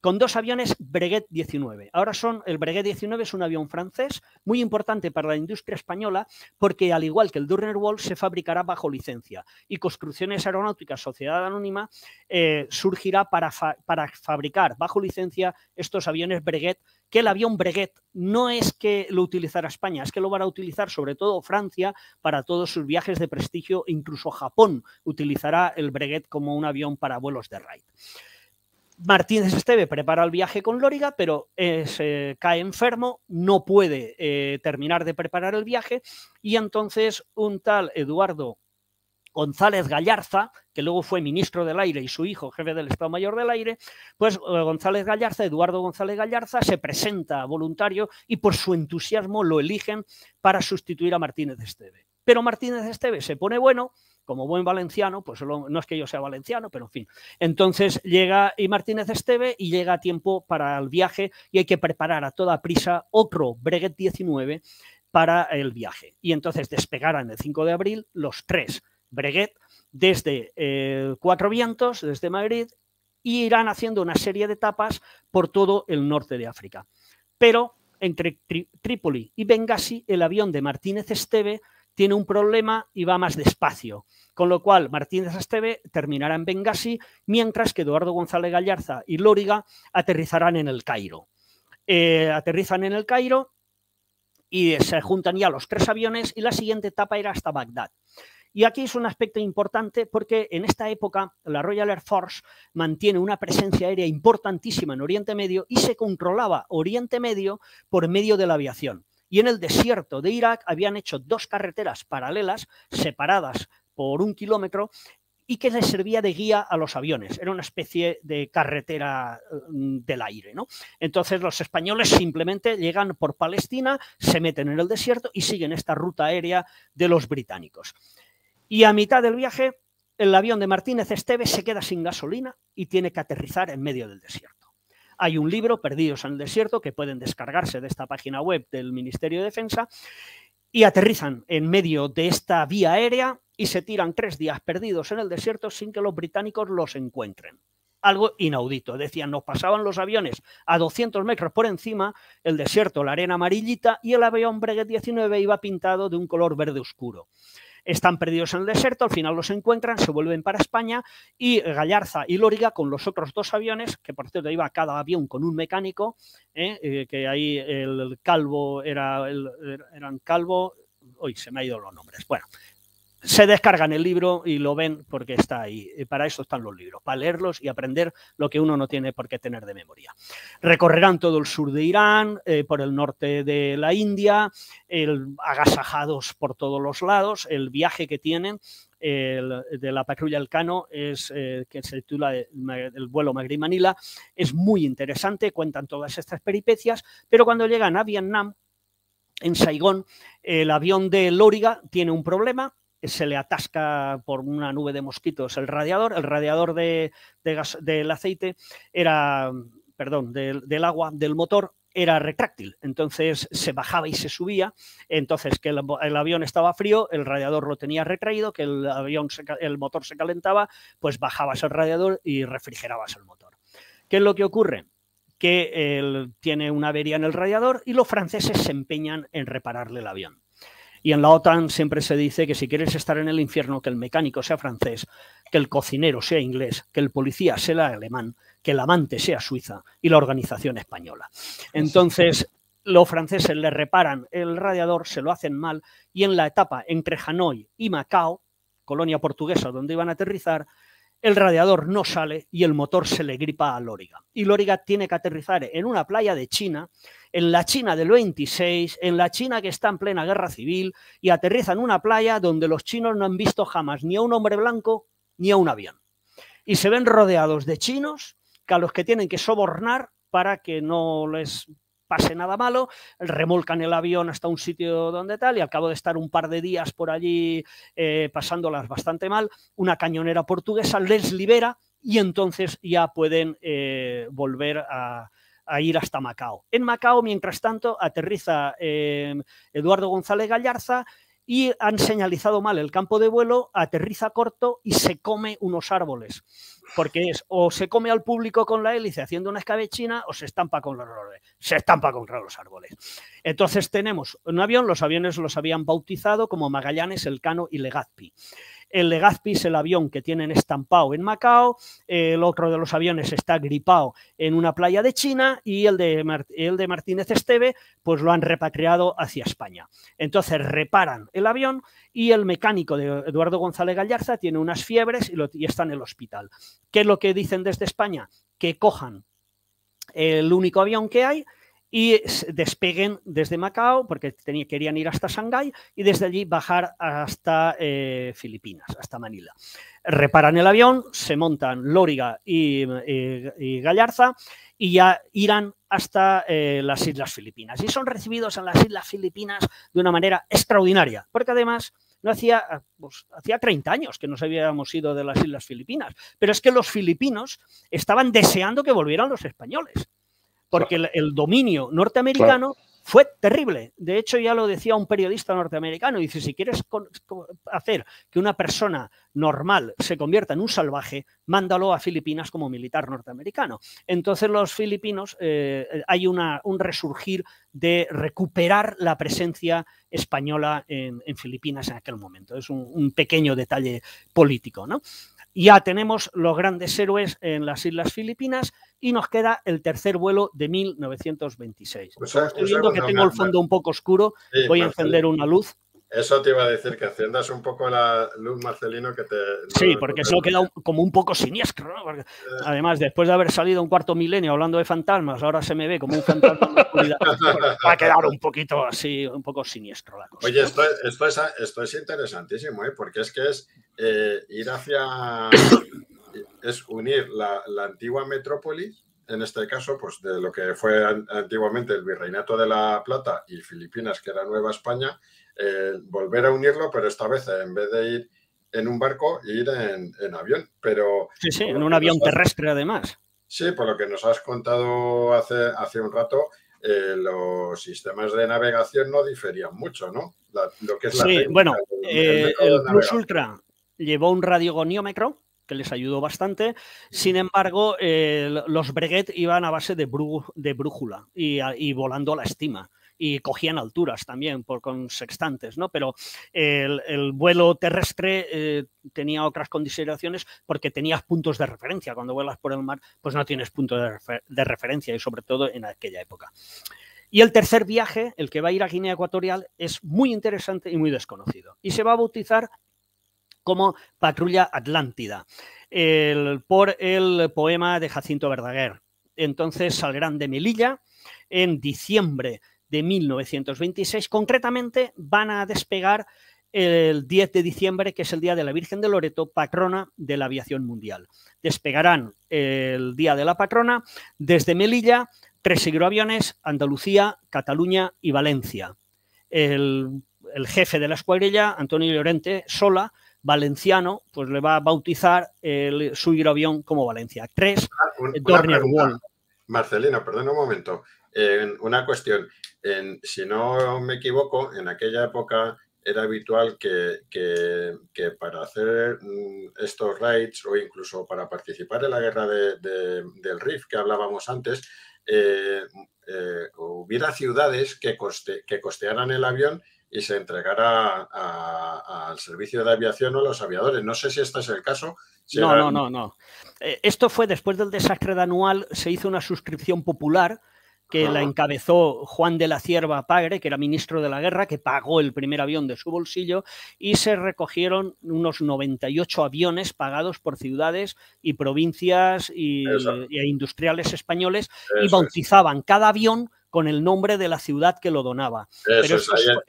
con dos aviones Breguet 19. Ahora son, el Breguet 19 es un avión francés muy importante para la industria española porque al igual que el Durner Wall se fabricará bajo licencia y Construcciones Aeronáuticas Sociedad Anónima eh, surgirá para, para fabricar bajo licencia estos aviones Breguet que el avión Breguet no es que lo utilizará España, es que lo van a utilizar sobre todo Francia para todos sus viajes de prestigio, incluso Japón utilizará el Breguet como un avión para vuelos de raid. Martínez Esteve prepara el viaje con Lóriga, pero eh, se cae enfermo, no puede eh, terminar de preparar el viaje y entonces un tal Eduardo González Gallarza, que luego fue ministro del aire y su hijo jefe del Estado Mayor del Aire, pues eh, González Gallarza, Eduardo González Gallarza, se presenta voluntario y por su entusiasmo lo eligen para sustituir a Martínez Esteve. Pero Martínez Esteve se pone bueno, como buen valenciano, pues no es que yo sea valenciano, pero en fin. Entonces llega y Martínez Esteve y llega a tiempo para el viaje y hay que preparar a toda prisa otro Breguet 19 para el viaje. Y entonces despegarán el 5 de abril los tres Breguet desde eh, Cuatro Vientos, desde Madrid, y irán haciendo una serie de etapas por todo el norte de África. Pero entre Trípoli y Benghazi, el avión de Martínez Esteve tiene un problema y va más despacio. Con lo cual, Martínez Asteve terminará en Benghazi, mientras que Eduardo González Gallarza y Lóriga aterrizarán en el Cairo. Eh, aterrizan en el Cairo y se juntan ya los tres aviones y la siguiente etapa era hasta Bagdad. Y aquí es un aspecto importante porque en esta época la Royal Air Force mantiene una presencia aérea importantísima en Oriente Medio y se controlaba Oriente Medio por medio de la aviación y en el desierto de Irak habían hecho dos carreteras paralelas, separadas por un kilómetro, y que les servía de guía a los aviones. Era una especie de carretera mm, del aire. ¿no? Entonces los españoles simplemente llegan por Palestina, se meten en el desierto y siguen esta ruta aérea de los británicos. Y a mitad del viaje, el avión de Martínez Esteves se queda sin gasolina y tiene que aterrizar en medio del desierto hay un libro, Perdidos en el Desierto, que pueden descargarse de esta página web del Ministerio de Defensa, y aterrizan en medio de esta vía aérea y se tiran tres días perdidos en el desierto sin que los británicos los encuentren. Algo inaudito. Decían, nos pasaban los aviones a 200 metros por encima, el desierto, la arena amarillita y el avión Breguet 19 iba pintado de un color verde oscuro están perdidos en el desierto, al final los encuentran, se vuelven para España y Gallarza y Loriga con los otros dos aviones, que por cierto iba cada avión con un mecánico, ¿eh? Eh, que ahí el calvo era, el, er, eran calvo, hoy se me ha ido los nombres, bueno, se descargan el libro y lo ven porque está ahí. Eh, para eso están los libros, para leerlos y aprender lo que uno no tiene por qué tener de memoria. Recorrerán todo el sur de Irán, eh, por el norte de la India, el, agasajados por todos los lados. El viaje que tienen de la patrulla Alcano es eh, que se titula El vuelo magri manila Es muy interesante, cuentan todas estas peripecias, pero cuando llegan a Vietnam, en Saigón, el avión de Lóriga tiene un problema, se le atasca por una nube de mosquitos el radiador, el radiador de, del aceite era, perdón, del, agua, del motor, era retráctil, entonces se bajaba y se subía, entonces que el, avión estaba frío, el radiador lo tenía retraído, que el avión el motor se calentaba, pues bajabas el radiador y refrigerabas el motor. ¿Qué es lo que ocurre? Que él tiene una avería en el radiador y los franceses se empeñan en repararle el avión. Y en la OTAN siempre se dice que si quieres estar en el infierno, que el mecánico sea francés, que el cocinero sea inglés, que el policía sea alemán, que el amante sea suiza y la organización española. Entonces, los franceses le reparan el radiador, se lo hacen mal y en la etapa entre Hanoi y Macao, colonia portuguesa donde iban a aterrizar, el radiador no sale y el motor se le gripa a Loriga. Y Loriga tiene que aterrizar en una playa de China, en la China del 26, en la China que está en plena guerra civil, y aterriza en una playa donde los chinos no han visto jamás ni a un hombre blanco ni a un avión. Y se ven rodeados de chinos que a los que tienen que sobornar para que no les pase nada malo, remolcan el avión hasta un sitio donde tal y al cabo de estar un par de días por allí eh, pasándolas bastante mal, una cañonera portuguesa les libera y entonces ya pueden eh, volver a, ir hasta Macao. En Macao, mientras tanto, aterriza eh, Eduardo González Gallarza y han señalizado mal el campo de vuelo, aterriza corto y se come unos árboles. Porque es o se come al público con la hélice haciendo una escabechina o se estampa con los árboles. Se estampa contra los árboles. Entonces tenemos un avión, los aviones los habían bautizado como Magallanes, Elcano y Legazpi. El Legazpi es el avión que tienen estampado en Macao, el otro de los aviones está gripado en una playa de China y el de, Martínez Esteve pues lo han repatriado hacia España. Entonces reparan el avión y el mecánico de Eduardo González Gallarza tiene unas fiebres y, y está en el hospital. ¿Qué es lo que dicen desde España? Que cojan el único avión que hay, y despeguen desde Macao, porque querían ir hasta Shanghái, y desde allí bajar hasta eh, Filipinas, hasta Manila. Reparan el avión, se montan Lóriga y, Gallarza y ya irán hasta eh, las Islas Filipinas. Y son recibidos en las Islas Filipinas de una manera extraordinaria, porque además no hacía, pues, hacía 30 años que nos habíamos ido de las Islas Filipinas, pero es que los filipinos estaban deseando que volvieran los españoles porque el, dominio norteamericano fue terrible. De hecho, ya lo decía un periodista norteamericano, dice, si quieres hacer que una persona normal se convierta en un salvaje, mándalo a Filipinas como militar norteamericano. Entonces los filipinos, eh, eh, hay un resurgir de recuperar la presencia española en, Filipinas en aquel momento. Es un, un pequeño detalle político, ¿no? Ya tenemos los grandes héroes en las Islas Filipinas y nos queda el tercer vuelo de 1926. Estoy viendo que tengo el fondo un poco oscuro, voy a pues, encender una luz. Eso te iba a decir, que enciendas un poco la luz, Marcelino, que te... Sí, porque eso queda como un poco siniestro, eh. además, después de haber salido un cuarto milenio hablando de fantasmas, ahora se me ve como un fantasma Va a quedar un poquito así, un poco siniestro la cosa. Oye, esto, es, interesantísimo, ¿eh? Porque es que es eh, ir hacia es unir la, antigua metrópolis, en este caso, pues de lo que fue antiguamente el Virreinato de la Plata y Filipinas, que era Nueva España, eh, volver a unirlo, pero esta vez en vez de ir en un barco, ir en, avión. Pero, sí, sí, en un avión terrestre además. Sí, por lo que nos has contado hace, hace un rato, eh, los sistemas de navegación no diferían mucho, ¿no? lo sí, bueno, eh, el, Plus Ultra llevó un radiogoniómetro que les ayudó bastante. Sin embargo, eh, los Breguet iban a base de, brújula y, volando a la estima y cogían alturas también por con sextantes, ¿no? Pero el, vuelo terrestre eh, tenía otras consideraciones porque tenías puntos de referencia. Cuando vuelas por el mar, pues no tienes puntos de, de referencia y sobre todo en aquella época. Y el tercer viaje, el que va a ir a Guinea Ecuatorial, es muy interesante y muy desconocido. Y se va a bautizar como Patrulla Atlántida, por el poema de Jacinto Verdaguer. Entonces saldrán de Melilla en diciembre de 1926. Concretamente van a despegar el 10 de diciembre, que es el Día de la Virgen de Loreto, patrona de la aviación mundial. Despegarán el Día de la Patrona desde Melilla, tres hidroaviones, Andalucía, Cataluña y Valencia. El, el jefe de la escuadrilla, Antonio Llorente Sola, valenciano, pues le va a bautizar el, su hidroavión como Valencia. 3. Ah, Marcelino, perdón un momento. una cuestión. si no me equivoco, en aquella época era habitual que, para hacer mm, estos raids o incluso para participar en la guerra de, del Rif que hablábamos antes, eh, eh, hubiera ciudades que, que costearan el avión y se entregara al servicio de aviación o a los aviadores. No sé si este es el caso. no, no, no, eh, no. esto fue después del desastre de anual, se hizo una suscripción popular que la ah. encabezó Juan de la Cierva Pagre, que era ministro de la guerra, que pagó el primer avión de su bolsillo, y se recogieron unos 98 aviones pagados por ciudades y provincias y, e industriales españoles y bautizaban cada avión con el nombre de la ciudad que lo donaba. Pero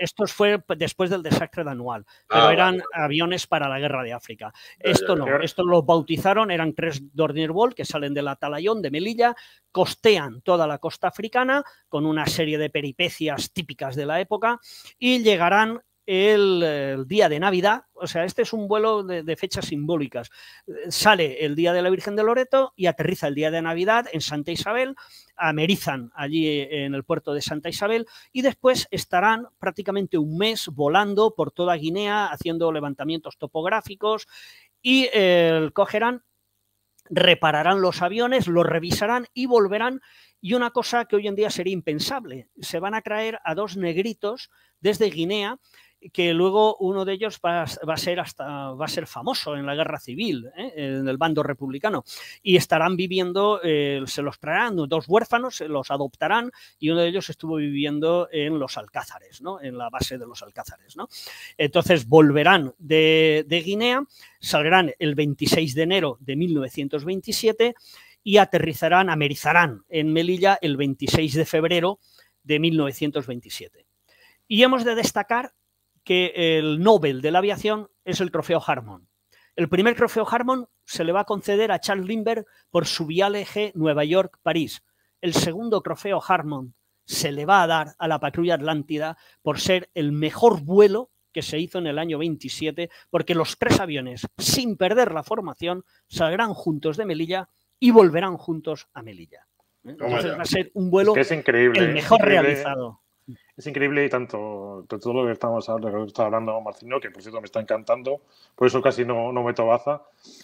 estos, fue después del desastre de anual. Ah, pero eran aviones para la guerra de África. esto no, esto lo bautizaron, eran tres Wolf que salen de la Talayón, de Melilla, costean toda la costa africana con una serie de peripecias típicas de la época y llegarán el, día de Navidad, o sea, este es un vuelo de, fechas simbólicas. Sale el día de la Virgen de Loreto y aterriza el día de Navidad en Santa Isabel, amerizan allí en el puerto de Santa Isabel y después estarán prácticamente un mes volando por toda Guinea haciendo levantamientos topográficos y eh, cogerán repararán los aviones, los revisarán y volverán. Y una cosa que hoy en día sería impensable, se van a traer a dos negritos desde Guinea que luego uno de ellos va, a ser hasta va a ser famoso en la guerra civil, ¿eh? en el bando republicano, y estarán viviendo, eh, se los traerán dos huérfanos, se los adoptarán, y uno de ellos estuvo viviendo en los Alcázares, ¿no? en la base de los Alcázares. ¿no? Entonces volverán de, de Guinea, saldrán el 26 de enero de 1927 y aterrizarán, amerizarán en Melilla el 26 de febrero de 1927. Y hemos de destacar que el Nobel de la aviación es el trofeo Harmon. El primer trofeo Harmon se le va a conceder a Charles Lindbergh por su viaje Nueva York-París. El segundo trofeo Harmon se le va a dar a la patrulla Atlántida por ser el mejor vuelo que se hizo en el año 27, porque los tres aviones, sin perder la formación, saldrán juntos de Melilla y volverán juntos a Melilla. va a ser un vuelo es es increíble, el ¿eh? mejor ¿eh? realizado es increíble y tanto de todo lo que estamos hablando, está hablando Marcino, que por cierto me está encantando, por eso casi no, no meto baza.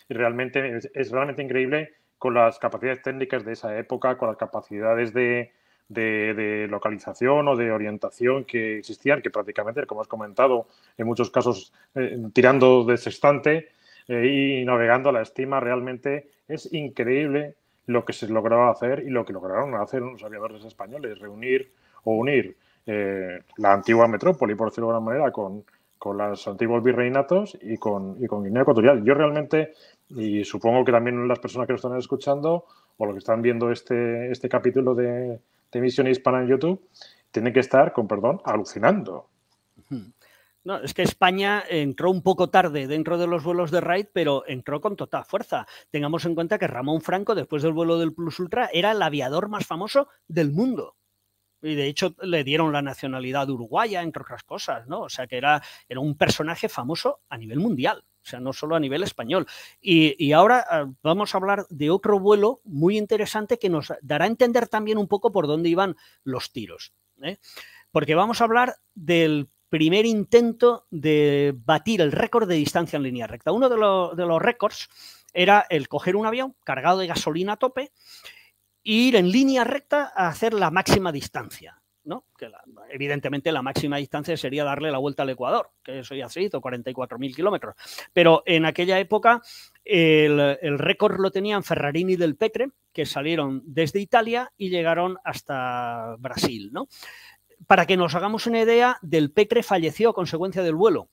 Y realmente es, realmente increíble con las capacidades técnicas de esa época, con las capacidades de, de, localización o de orientación que existían, que prácticamente, como has comentado, en muchos casos eh, tirando de sextante eh, y navegando a la estima, realmente es increíble lo que se lograba hacer y lo que lograron hacer los aviadores españoles, reunir o unir eh, la antigua metrópoli, por decirlo de alguna manera, con, con los antiguos virreinatos y con, y con Guinea Ecuatorial. Yo realmente, y supongo que también las personas que lo están escuchando o los que están viendo este, este capítulo de, de Misión Hispana en YouTube, tienen que estar, con perdón, alucinando. No, es que España entró un poco tarde dentro de los vuelos de raid, pero entró con total fuerza. Tengamos en cuenta que Ramón Franco, después del vuelo del Plus Ultra, era el aviador más famoso del mundo y de hecho le dieron la nacionalidad uruguaya, entre otras cosas, ¿no? O sea que era, un personaje famoso a nivel mundial. O sea, no solo a nivel español. Y, ahora ah, vamos a hablar de otro vuelo muy interesante que nos dará a entender también un poco por dónde iban los tiros. ¿eh? Porque vamos a hablar del primer intento de batir el récord de distancia en línea recta. Uno de, de los récords era el coger un avión cargado de gasolina a tope ir en línea recta a hacer la máxima distancia. ¿no? evidentemente la máxima distancia sería darle la vuelta al Ecuador, que eso ya se hizo, 44.000 kilómetros. Pero en aquella época el, récord lo tenían Ferrarini del Petre, que salieron desde Italia y llegaron hasta Brasil. ¿no? Para que nos hagamos una idea, del Petre falleció a consecuencia del vuelo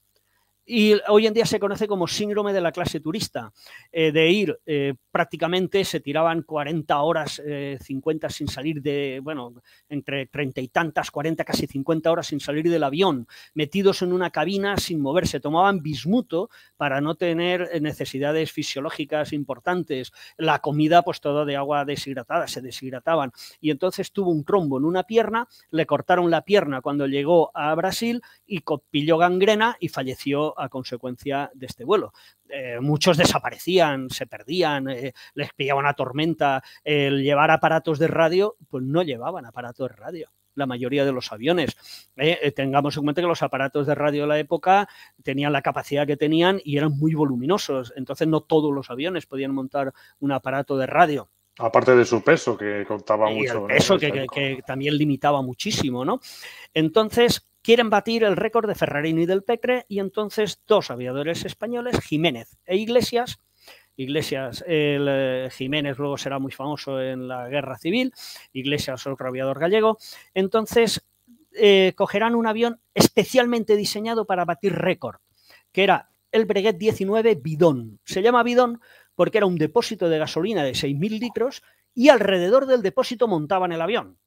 y hoy en día se conoce como síndrome de la clase turista, eh, de ir eh, prácticamente, se tiraban 40 horas, 50 eh, sin salir de, bueno, entre treinta y tantas, 40, casi 50 horas sin salir del avión, metidos en una cabina sin moverse, tomaban bismuto para no tener necesidades fisiológicas importantes, la comida pues todo de agua deshidratada, se deshidrataban y entonces tuvo un trombo en una pierna, le cortaron la pierna cuando llegó a Brasil y pilló gangrena y falleció a consecuencia de este vuelo. Eh, muchos desaparecían, se perdían, eh, les pillaba una tormenta. El llevar aparatos de radio, pues no llevaban aparatos de radio la mayoría de los aviones. Eh, tengamos en cuenta que los aparatos de radio de la época tenían la capacidad que tenían y eran muy voluminosos. Entonces no todos los aviones podían montar un aparato de radio. Aparte de su peso, que contaba mucho. eso que, que, también limitaba muchísimo, ¿no? Entonces, Quieren batir el récord de Ferrarino y del Pecre y entonces dos aviadores españoles, Jiménez e Iglesias, Iglesias, el, eh, Jiménez luego será muy famoso en la guerra civil, Iglesias otro aviador gallego, entonces eh, cogerán un avión especialmente diseñado para batir récord, que era el Breguet 19 Bidón. Se llama Bidón porque era un depósito de gasolina de 6.000 litros y alrededor del depósito montaban el avión.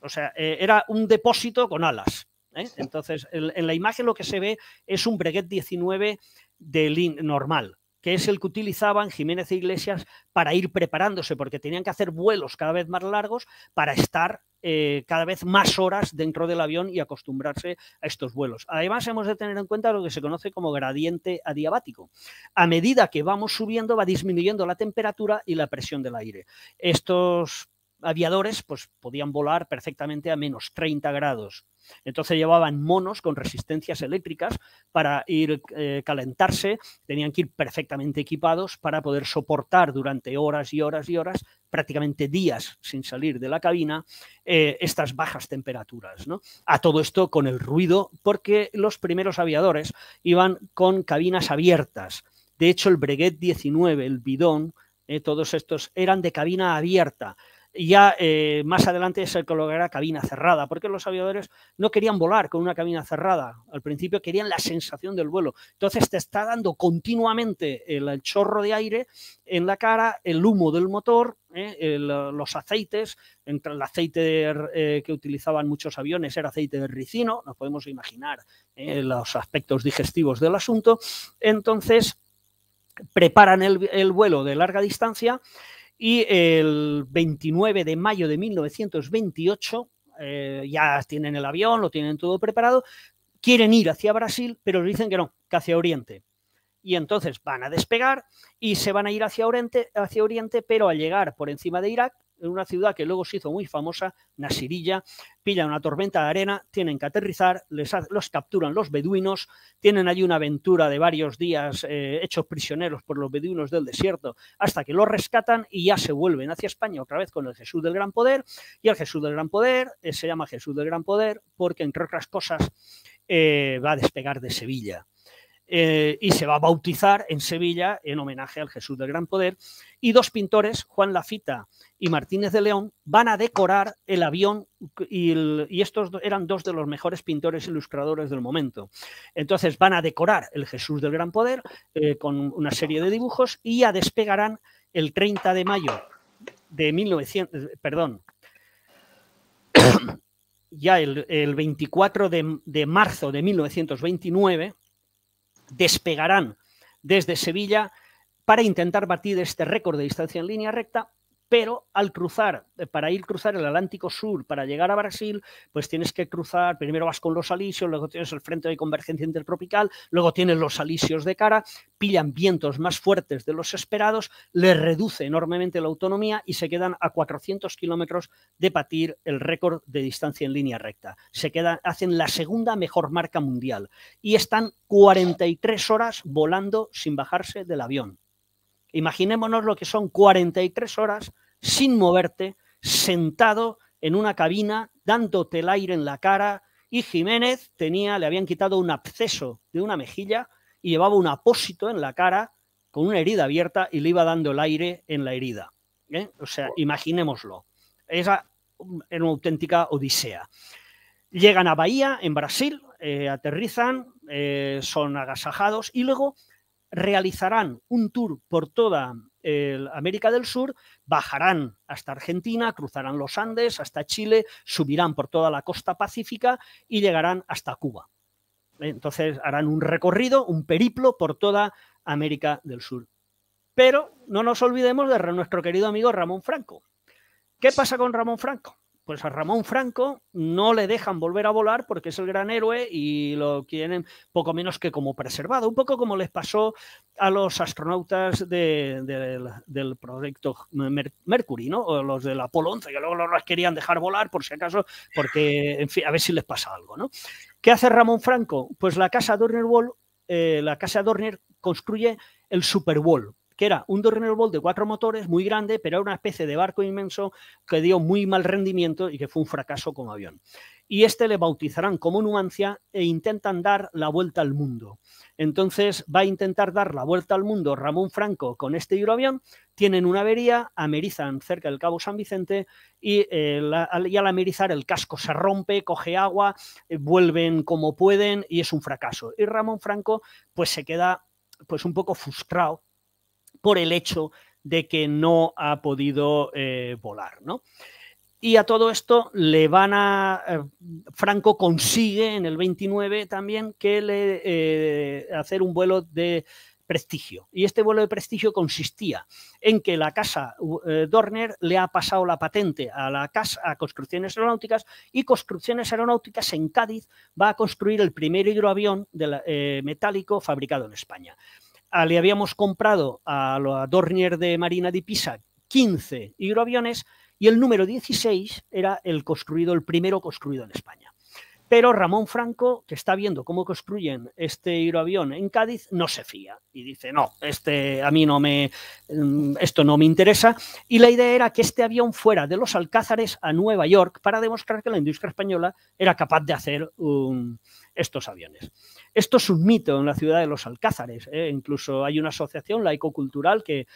O sea, eh, era un depósito con alas. ¿eh? Entonces, en la imagen lo que se ve es un Breguet 19 de lin, normal, que es el que utilizaban Jiménez e Iglesias para ir preparándose, porque tenían que hacer vuelos cada vez más largos para estar eh, cada vez más horas dentro del avión y acostumbrarse a estos vuelos. Además, hemos de tener en cuenta lo que se conoce como gradiente adiabático. A medida que vamos subiendo, va disminuyendo la temperatura y la presión del aire. Estos aviadores pues, podían volar perfectamente a menos 30 grados. Entonces llevaban monos con resistencias eléctricas para ir eh, calentarse, tenían que ir perfectamente equipados para poder soportar durante horas y horas y horas, prácticamente días sin salir de la cabina, eh, estas bajas temperaturas. ¿no? A todo esto con el ruido, porque los primeros aviadores iban con cabinas abiertas. De hecho, el Breguet 19, el bidón, eh, todos estos eran de cabina abierta y ya eh, más adelante se colocará cabina cerrada, porque los aviadores no querían volar con una cabina cerrada. Al principio querían la sensación del vuelo. Entonces te está dando continuamente el, chorro de aire en la cara, el humo del motor, eh, los aceites. Entre el aceite eh, que utilizaban muchos aviones era aceite de ricino, nos podemos imaginar los aspectos digestivos del asunto. Entonces preparan el vuelo de larga distancia y el 29 de mayo de 1928, eh, ya tienen el avión, lo tienen todo preparado, quieren ir hacia Brasil, pero dicen que no, que hacia Oriente. Y entonces van a despegar y se van a ir hacia Oriente, hacia Oriente, pero al llegar por encima de Irak, en una ciudad que luego se hizo muy famosa, Nasirilla, pilla una tormenta de arena, tienen que aterrizar, les los capturan los beduinos, tienen allí una aventura de varios días eh, hechos prisioneros por los beduinos del desierto, hasta que los rescatan y ya se vuelven hacia España otra vez con el Jesús del Gran Poder, y el Jesús del Gran Poder eh, se llama Jesús del Gran Poder porque, entre otras cosas, eh, va a despegar de Sevilla eh, y se va a bautizar en Sevilla en homenaje al Jesús del Gran Poder. Y dos pintores, Juan Lafita y Martínez de León, van a decorar el avión y, estos eran dos de los mejores pintores ilustradores del momento. Entonces van a decorar el Jesús del Gran Poder eh, con una serie de dibujos y ya despegarán el 30 de mayo de 1900, perdón, ya el, 24 de, de marzo de 1929 despegarán desde Sevilla para intentar batir este récord de distancia en línea recta pero al cruzar, eh, para ir cruzar el Atlántico Sur, para llegar a Brasil, pues tienes que cruzar, primero vas con los alisios, luego tienes el frente de convergencia intertropical, luego tienes los alisios de cara, pillan vientos más fuertes de los esperados, les reduce enormemente la autonomía y se quedan a 400 kilómetros de patir el récord de distancia en línea recta. Se quedan, hacen la segunda mejor marca mundial y están 43 horas volando sin bajarse del avión. Imaginémonos lo que son 43 horas sin moverte, sentado en una cabina, dándote el aire en la cara, y Jiménez tenía, le habían quitado un absceso de una mejilla y llevaba un apósito en la cara con una herida abierta y le iba dando el aire en la herida. ¿eh? O sea, imaginémoslo. Esa um, era una auténtica odisea. Llegan a Bahía, en Brasil, eh, aterrizan, eh, son agasajados y luego realizarán un tour por toda América del Sur, bajarán hasta Argentina, cruzarán los Andes, hasta Chile, subirán por toda la costa pacífica y llegarán hasta Cuba. Entonces harán un recorrido, un periplo por toda América del Sur. Pero no nos olvidemos de nuestro querido amigo Ramón Franco. ¿Qué pasa con Ramón Franco? Pues a Ramón Franco no le dejan volver a volar porque es el gran héroe y lo tienen poco menos que como preservado, un poco como les pasó a los astronautas del, proyecto Mercury, ¿no? O los del Apolo 11, que luego no los querían dejar volar por si acaso, porque, en fin, a ver si les pasa algo, ¿no? ¿Qué hace Ramón Franco? Pues la casa Dorner eh, la casa Dornier construye el Super Bowl, que era un Dornier de cuatro motores, muy grande, pero era una especie de barco inmenso que dio muy mal rendimiento y que fue un fracaso como avión. Y este le bautizarán como Numancia e intentan dar la vuelta al mundo. Entonces va a intentar dar la vuelta al mundo Ramón Franco con este hidroavión. Tienen una avería, amerizan cerca del Cabo San Vicente y, eh, al amerizar el casco se rompe, coge agua, eh, vuelven como pueden y es un fracaso. Y Ramón Franco pues se queda pues un poco frustrado por el hecho de que no ha podido eh, volar, ¿no? Y a todo esto le van a. Eh, Franco consigue en el 29 también que le eh, hacer un vuelo de prestigio. Y este vuelo de prestigio consistía en que la casa Dorner le ha pasado la patente a la casa a Construcciones Aeronáuticas y Construcciones Aeronáuticas en Cádiz va a construir el primer hidroavión metálico fabricado en España. Ah, le habíamos comprado a la Dornier de Marina de Pisa 15 hidroaviones y el número 16 era el construido, el primero construido en España. Pero Ramón Franco, que está viendo cómo construyen este hidroavión en Cádiz, no se fía y dice, no, este, a mí no me, mm, esto no me interesa. Y la idea era que este avión fuera de los Alcázares a Nueva York para demostrar que la industria española era capaz de hacer um, estos aviones. Esto es un mito en la ciudad de los Alcázares. ¿eh? Incluso hay una asociación laico-cultural que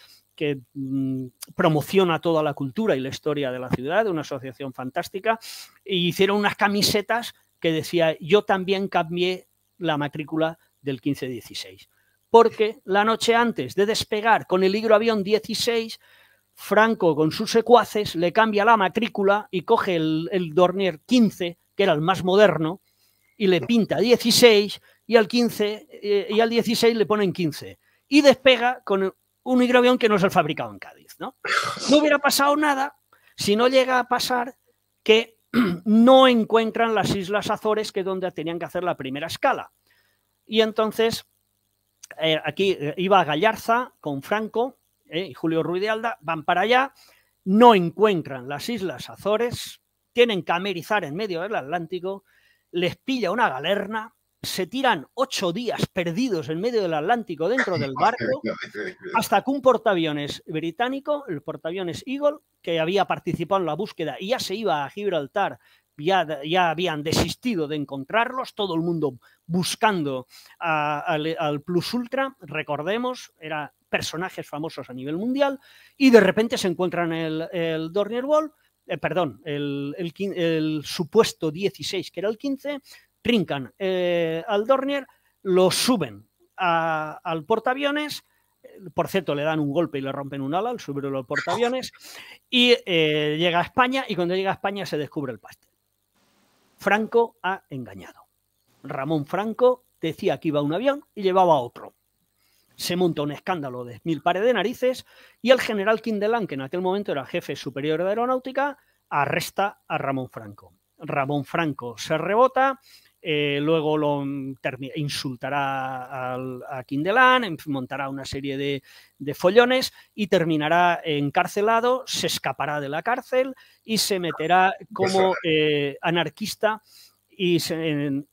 mm, promociona toda la cultura y la historia de la ciudad, una asociación fantástica, e hicieron unas camisetas que decía, yo también cambié la matrícula del 1516. Porque la noche antes de despegar con el hidroavión 16, Franco con sus secuaces le cambia la matrícula y coge el, el Dornier 15, que era el más moderno, y le pinta 16 y al 15 eh, y al 16 le ponen 15 y despega con un hidroavión que no es el fabricado en Cádiz, ¿no? No hubiera pasado nada si no llega a pasar que no encuentran las Islas Azores, que es donde tenían que hacer la primera escala. Y entonces, eh, aquí eh, iba a Gallarza con Franco eh, y Julio Ruiz de Alda, van para allá, no encuentran las Islas Azores, tienen que amerizar en medio del Atlántico, les pilla una galerna se tiran ocho días perdidos en medio del Atlántico dentro del barco hasta que un portaaviones británico, el portaaviones Eagle, que había participado en la búsqueda y ya se iba a Gibraltar, ya, ya habían desistido de encontrarlos, todo el mundo buscando al Plus Ultra, recordemos, eran personajes famosos a nivel mundial, y de repente se encuentran el, el Dornier Wall, eh, perdón, el, el, el, supuesto 16, que era el 15, trincan eh, al Dornier, lo suben al portaaviones. Eh, por cierto, le dan un golpe y le rompen un ala al subirlo al portaaviones. Y eh, llega a España y cuando llega a España se descubre el pastel. Franco ha engañado. Ramón Franco decía que iba a un avión y llevaba a otro. Se monta un escándalo de mil pares de narices y el general Kindelán, que en aquel momento era jefe superior de aeronáutica, arresta a Ramón Franco. Ramón Franco se rebota, eh, luego lo insultará a Kindelan, montará una serie de, follones y terminará encarcelado, se escapará de la cárcel y se meterá como eh, anarquista y se,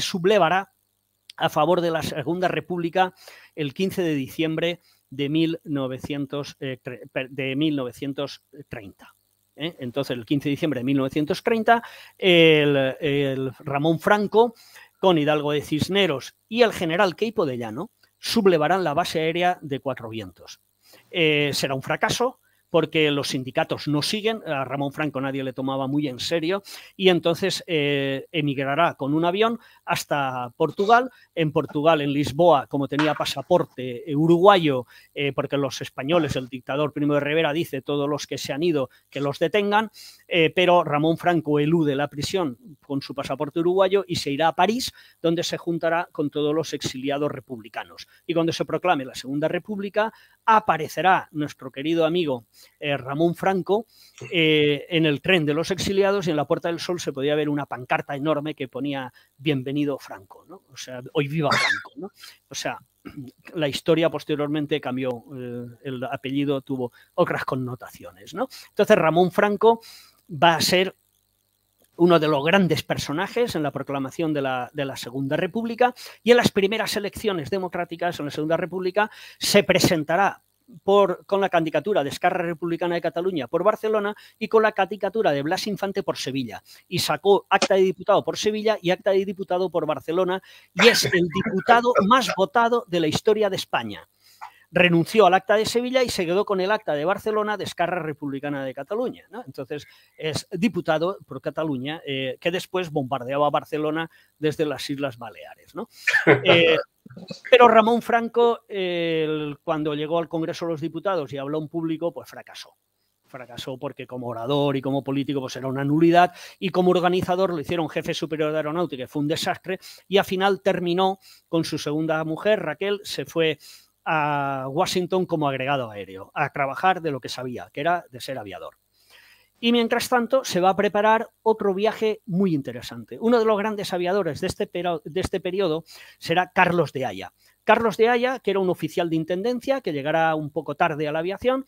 sublevará a favor de la Segunda República el 15 de diciembre de, eh, de 1930. ¿eh? Entonces, el 15 de diciembre de 1930, el, Ramón Franco, con Hidalgo de Cisneros y el general Queipo de Llano, sublevarán la base aérea de Cuatro Vientos. Eh, será un fracaso, porque los sindicatos no siguen, a Ramón Franco nadie le tomaba muy en serio, y entonces eh, emigrará con un avión hasta Portugal. En Portugal, en Lisboa, como tenía pasaporte uruguayo, eh, porque los españoles, el dictador Primo de Rivera dice todos los que se han ido que los detengan, eh, pero Ramón Franco elude la prisión con su pasaporte uruguayo y se irá a París, donde se juntará con todos los exiliados republicanos. Y cuando se proclame la Segunda República, aparecerá nuestro querido amigo eh, Ramón Franco eh, en el tren de los exiliados y en la Puerta del Sol se podía ver una pancarta enorme que ponía Bienvenido Franco, O sea, hoy viva Franco, O sea, la historia posteriormente cambió, eh, el apellido tuvo otras connotaciones, ¿no? Entonces Ramón Franco va a ser uno de los grandes personajes en la proclamación de la, Segunda República, y en las primeras elecciones democráticas en la Segunda República se presentará con la candidatura de Esquerra Republicana de Cataluña por Barcelona y con la candidatura de Blas Infante por Sevilla. Y sacó acta de diputado por Sevilla y acta de diputado por Barcelona, y es el diputado más votado de la historia de España renunció al acta de Sevilla y se quedó con el acta de Barcelona de Escarra Republicana de Cataluña. Entonces es diputado por Cataluña eh, que después bombardeaba Barcelona desde las Islas Baleares. Eh, pero Ramón Franco, cuando llegó al Congreso de los Diputados y habló en público, pues fracasó fracasó porque como orador y como político pues era una nulidad y como organizador lo hicieron jefe superior de aeronáutica, fue un desastre y al final terminó con su segunda mujer, Raquel, se fue a Washington como agregado aéreo, a trabajar de lo que sabía, que era de ser aviador. Y mientras tanto, se va a preparar otro viaje muy interesante. Uno de los grandes aviadores de este, de este periodo será Carlos de Haya. Carlos de Haya, que era un oficial de intendencia, que llegará un poco tarde a la aviación,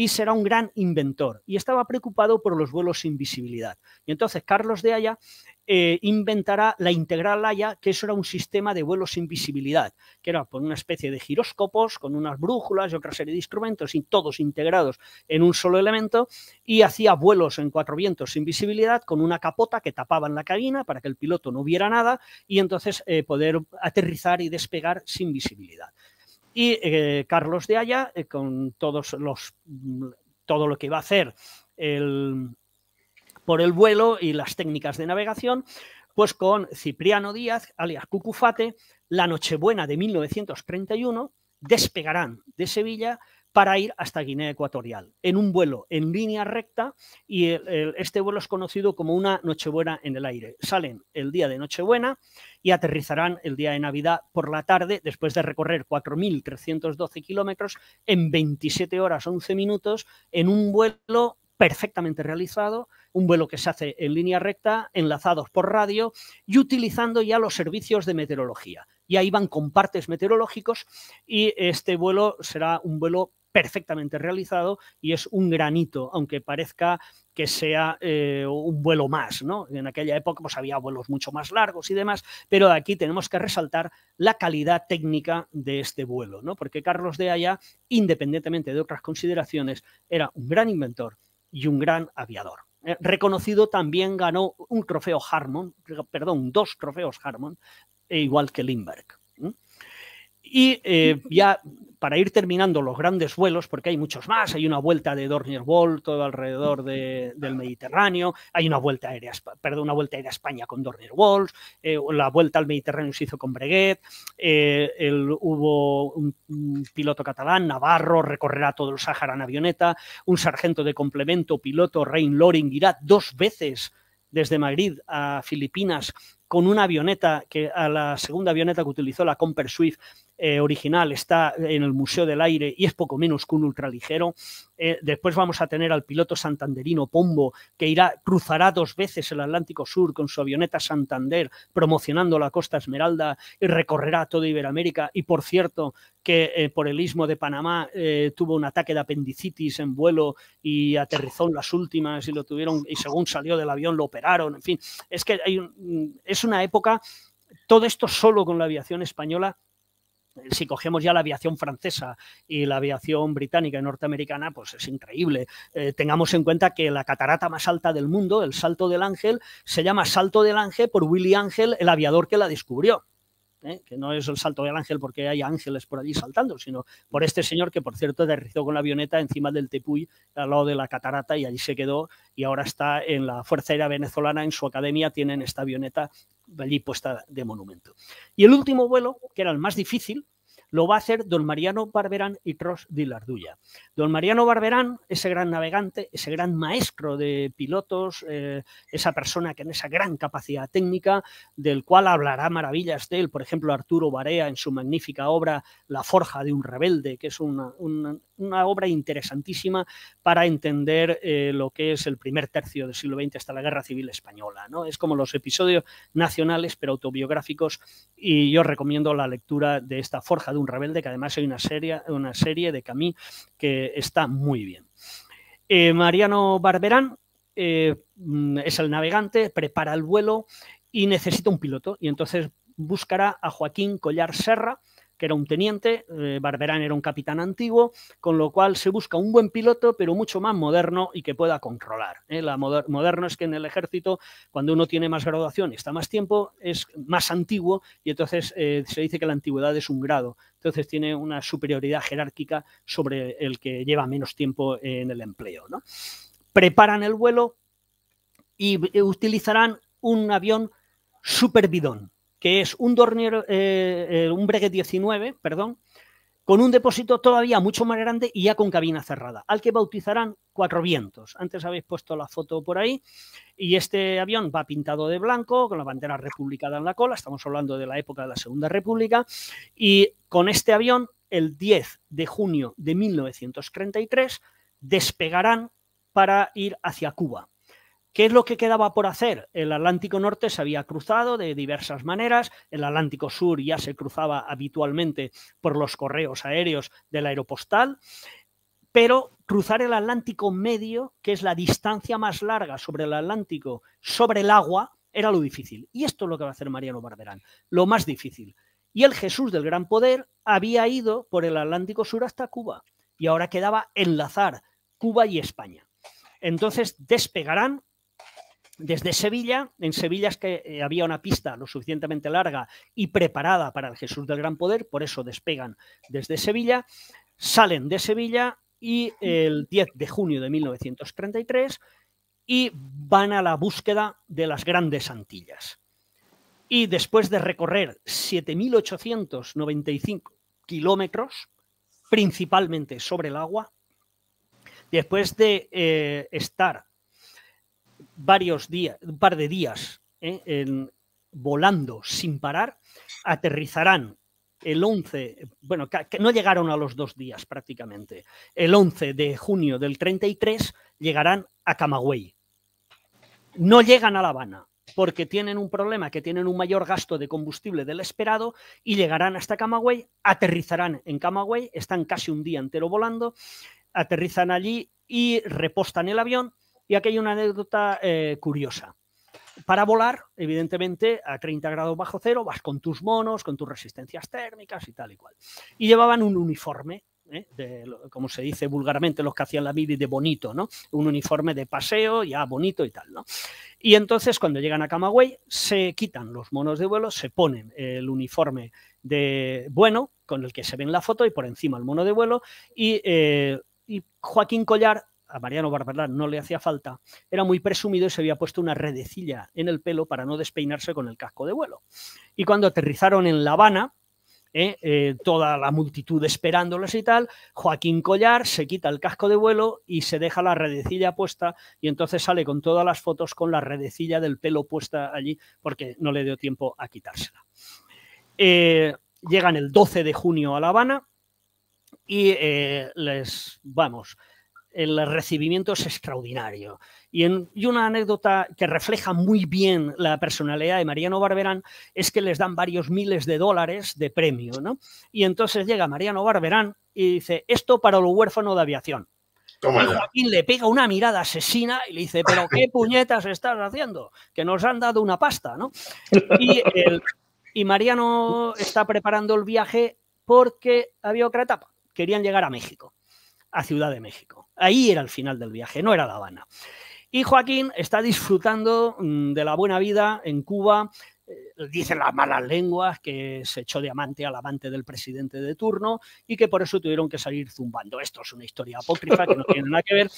y será un gran inventor. Y estaba preocupado por los vuelos sin visibilidad. Y entonces Carlos de Haya eh, inventará la integral Haya, que eso era un sistema de vuelos sin visibilidad, que era por una especie de giroscopos con unas brújulas y otra serie de instrumentos, y todos integrados en un solo elemento, y hacía vuelos en cuatro vientos sin visibilidad con una capota que tapaba en la cabina para que el piloto no viera nada y entonces eh, poder aterrizar y despegar sin visibilidad. Y eh, Carlos de Haya, eh, con todos los, mm, todo lo que va a hacer por el vuelo y las técnicas de navegación, pues con Cipriano Díaz, alias Cucufate, la Nochebuena de 1931, despegarán de Sevilla para ir hasta Guinea Ecuatorial en un vuelo en línea recta y este vuelo es conocido como una Nochebuena en el aire. Salen el día de Nochebuena y aterrizarán el día de Navidad por la tarde después de recorrer 4.312 kilómetros en 27 horas 11 minutos en un vuelo perfectamente realizado, un vuelo que se hace en línea recta, enlazados por radio y utilizando ya los servicios de meteorología. Y ahí van con partes meteorológicos y este vuelo será un vuelo perfectamente realizado y es un granito, aunque parezca que sea eh, un vuelo más, ¿no? En aquella época pues había vuelos mucho más largos y demás, pero aquí tenemos que resaltar la calidad técnica de este vuelo, ¿no? Porque Carlos de Haya, independientemente de otras consideraciones, era un gran inventor y un gran aviador. Eh, reconocido también ganó un trofeo Harmon, perdón, dos trofeos Harmon, e igual que Lindbergh. Y eh, ya para ir terminando los grandes vuelos, porque hay muchos más, hay una vuelta de Dornier Wall todo alrededor del Mediterráneo, hay una vuelta aérea, perdón, una vuelta a España con Dornier eh, Walls, la vuelta al Mediterráneo se hizo con Breguet, eh, hubo un, piloto catalán, Navarro, recorrerá todo el Sáhara en avioneta, un sargento de complemento, piloto, Rain Loring, irá dos veces desde Madrid a Filipinas con una avioneta que a la segunda avioneta que utilizó la Comper Swift eh, original está en el Museo del Aire y es poco menos que un ultraligero. Eh, después vamos a tener al piloto santanderino Pombo, que irá, cruzará dos veces el Atlántico Sur con su avioneta Santander, promocionando la Costa Esmeralda y recorrerá toda Iberoamérica. Y por cierto, que eh, por el istmo de Panamá tuvo un ataque de apendicitis en vuelo y aterrizó en las últimas y lo tuvieron, y según salió del avión lo operaron. En fin, es que hay mm, es una época. Todo esto solo con la aviación española eh, si cogemos ya la aviación francesa y la aviación británica y norteamericana, pues es increíble. Eh, tengamos en cuenta que la catarata más alta del mundo, el Salto del Ángel, se llama Salto del Ángel por Willy Ángel, el aviador que la descubrió. ¿eh? que no es el salto del ángel porque hay ángeles por allí saltando, sino por este señor que, por cierto, derrizó con la avioneta encima del Tepuy, al lado de la catarata, y allí se quedó y ahora está en la Fuerza Aérea Venezolana, en su academia tienen esta avioneta allí puesta de monumento. Y el último vuelo, que era el más difícil, lo va a hacer don Mariano Barberán y de Lardulla. Don Mariano Barberán, ese gran navegante, ese gran maestro de pilotos, eh, esa persona que en esa gran capacidad técnica, del cual hablará maravillas de él, por ejemplo, Arturo Barea en su magnífica obra La forja de un rebelde, que es una, obra interesantísima para entender eh, lo que es el primer tercio del siglo XX hasta la Guerra Civil Española. ¿no? Es como los episodios nacionales pero autobiográficos y yo recomiendo la lectura de esta forja de un rebelde, que además hay una serie, una serie de Camí que está muy bien. Eh, Mariano Barberán eh, mm, es el navegante, prepara el vuelo y necesita un piloto. Y entonces buscará a Joaquín Collar Serra, que era un teniente, eh, Barberán era un capitán antiguo, con lo cual se busca un buen piloto, pero mucho más moderno y que pueda controlar. ¿eh? La moderno es que en el ejército, cuando uno tiene más graduación y está más tiempo, es más antiguo y entonces eh, se dice que la antigüedad es un grado. Entonces tiene una superioridad jerárquica sobre el que lleva menos tiempo en el empleo. ¿no? Preparan el vuelo y utilizarán un avión super bidón que es un Dornier, eh, eh, un Breguet 19, perdón, con un depósito todavía mucho más grande y ya con cabina cerrada, al que bautizarán Cuatro Vientos. Antes habéis puesto la foto por ahí y este avión va pintado de blanco, con la bandera republicada en la cola, estamos hablando de la época de la Segunda República, y con este avión, el 10 de junio de 1933, despegarán para ir hacia Cuba. ¿Qué es lo que quedaba por hacer? El Atlántico Norte se había cruzado de diversas maneras, el Atlántico Sur ya se cruzaba habitualmente por los correos aéreos del aeropostal, pero cruzar el Atlántico medio, que es la distancia más larga sobre el Atlántico, sobre el agua, era lo difícil. Y esto es lo que va a hacer Mariano Barberán, lo más difícil. Y el Jesús del Gran Poder había ido por el Atlántico Sur hasta Cuba y ahora quedaba enlazar Cuba y España. Entonces despegarán desde Sevilla, en Sevilla es que eh, había una pista lo suficientemente larga y preparada para el Jesús del Gran Poder, por eso despegan desde Sevilla, salen de Sevilla y el 10 de junio de 1933 y van a la búsqueda de las Grandes Antillas. Y después de recorrer 7.895 kilómetros, principalmente sobre el agua, después de eh, estar varios días, un par de días ¿eh? en, volando sin parar, aterrizarán el 11, bueno, no llegaron a los dos días prácticamente, el 11 de junio del 33 llegarán a Camagüey. No llegan a La Habana porque tienen un problema, que tienen un mayor gasto de combustible del esperado y llegarán hasta Camagüey, aterrizarán en Camagüey, están casi un día entero volando, aterrizan allí y repostan el avión y aquí hay una anécdota eh, curiosa. Para volar, evidentemente, a 30 grados bajo cero, vas con tus monos, con tus resistencias térmicas y tal y cual. Y llevaban un uniforme ¿eh? como se dice vulgarmente los que hacían la mili de bonito, ¿no? Un uniforme de paseo ya bonito y tal, ¿no? Y entonces cuando llegan a Camagüey se quitan los monos de vuelo, se ponen el uniforme de bueno con el que se ve en la foto y por encima el mono de vuelo y eh, Joaquín Collar a Mariano Barberlán no le hacía falta, era muy presumido y se había puesto una redecilla en el pelo para no despeinarse con el casco de vuelo. Y cuando aterrizaron en La Habana, ¿eh? Eh, toda la multitud esperándolos y tal, Joaquín Collar se quita el casco de vuelo y se deja la redecilla puesta y entonces sale con todas las fotos con la redecilla del pelo puesta allí porque no le dio tiempo a quitársela. Eh, llegan el 12 de junio a La Habana y les, vamos, el recibimiento es extraordinario. Y, una anécdota que refleja muy bien la personalidad de Mariano Barberán es que les dan varios miles de dólares de premio, ¿no? Y entonces llega Mariano Barberán y dice, esto para lo huérfano de aviación. y Joaquín le pega una mirada asesina y le dice, pero qué puñetas estás haciendo, que nos han dado una pasta, ¿no? Y, y Mariano está preparando el viaje porque había otra etapa, querían llegar a México a Ciudad de México. Ahí era el final del viaje, no era La Habana. Y Joaquín está disfrutando mm, de la buena vida en Cuba, eh, dicen las malas lenguas que se echó de amante al amante del presidente de turno y que por eso tuvieron que salir zumbando. Esto es una historia apócrifa que no tiene nada que ver.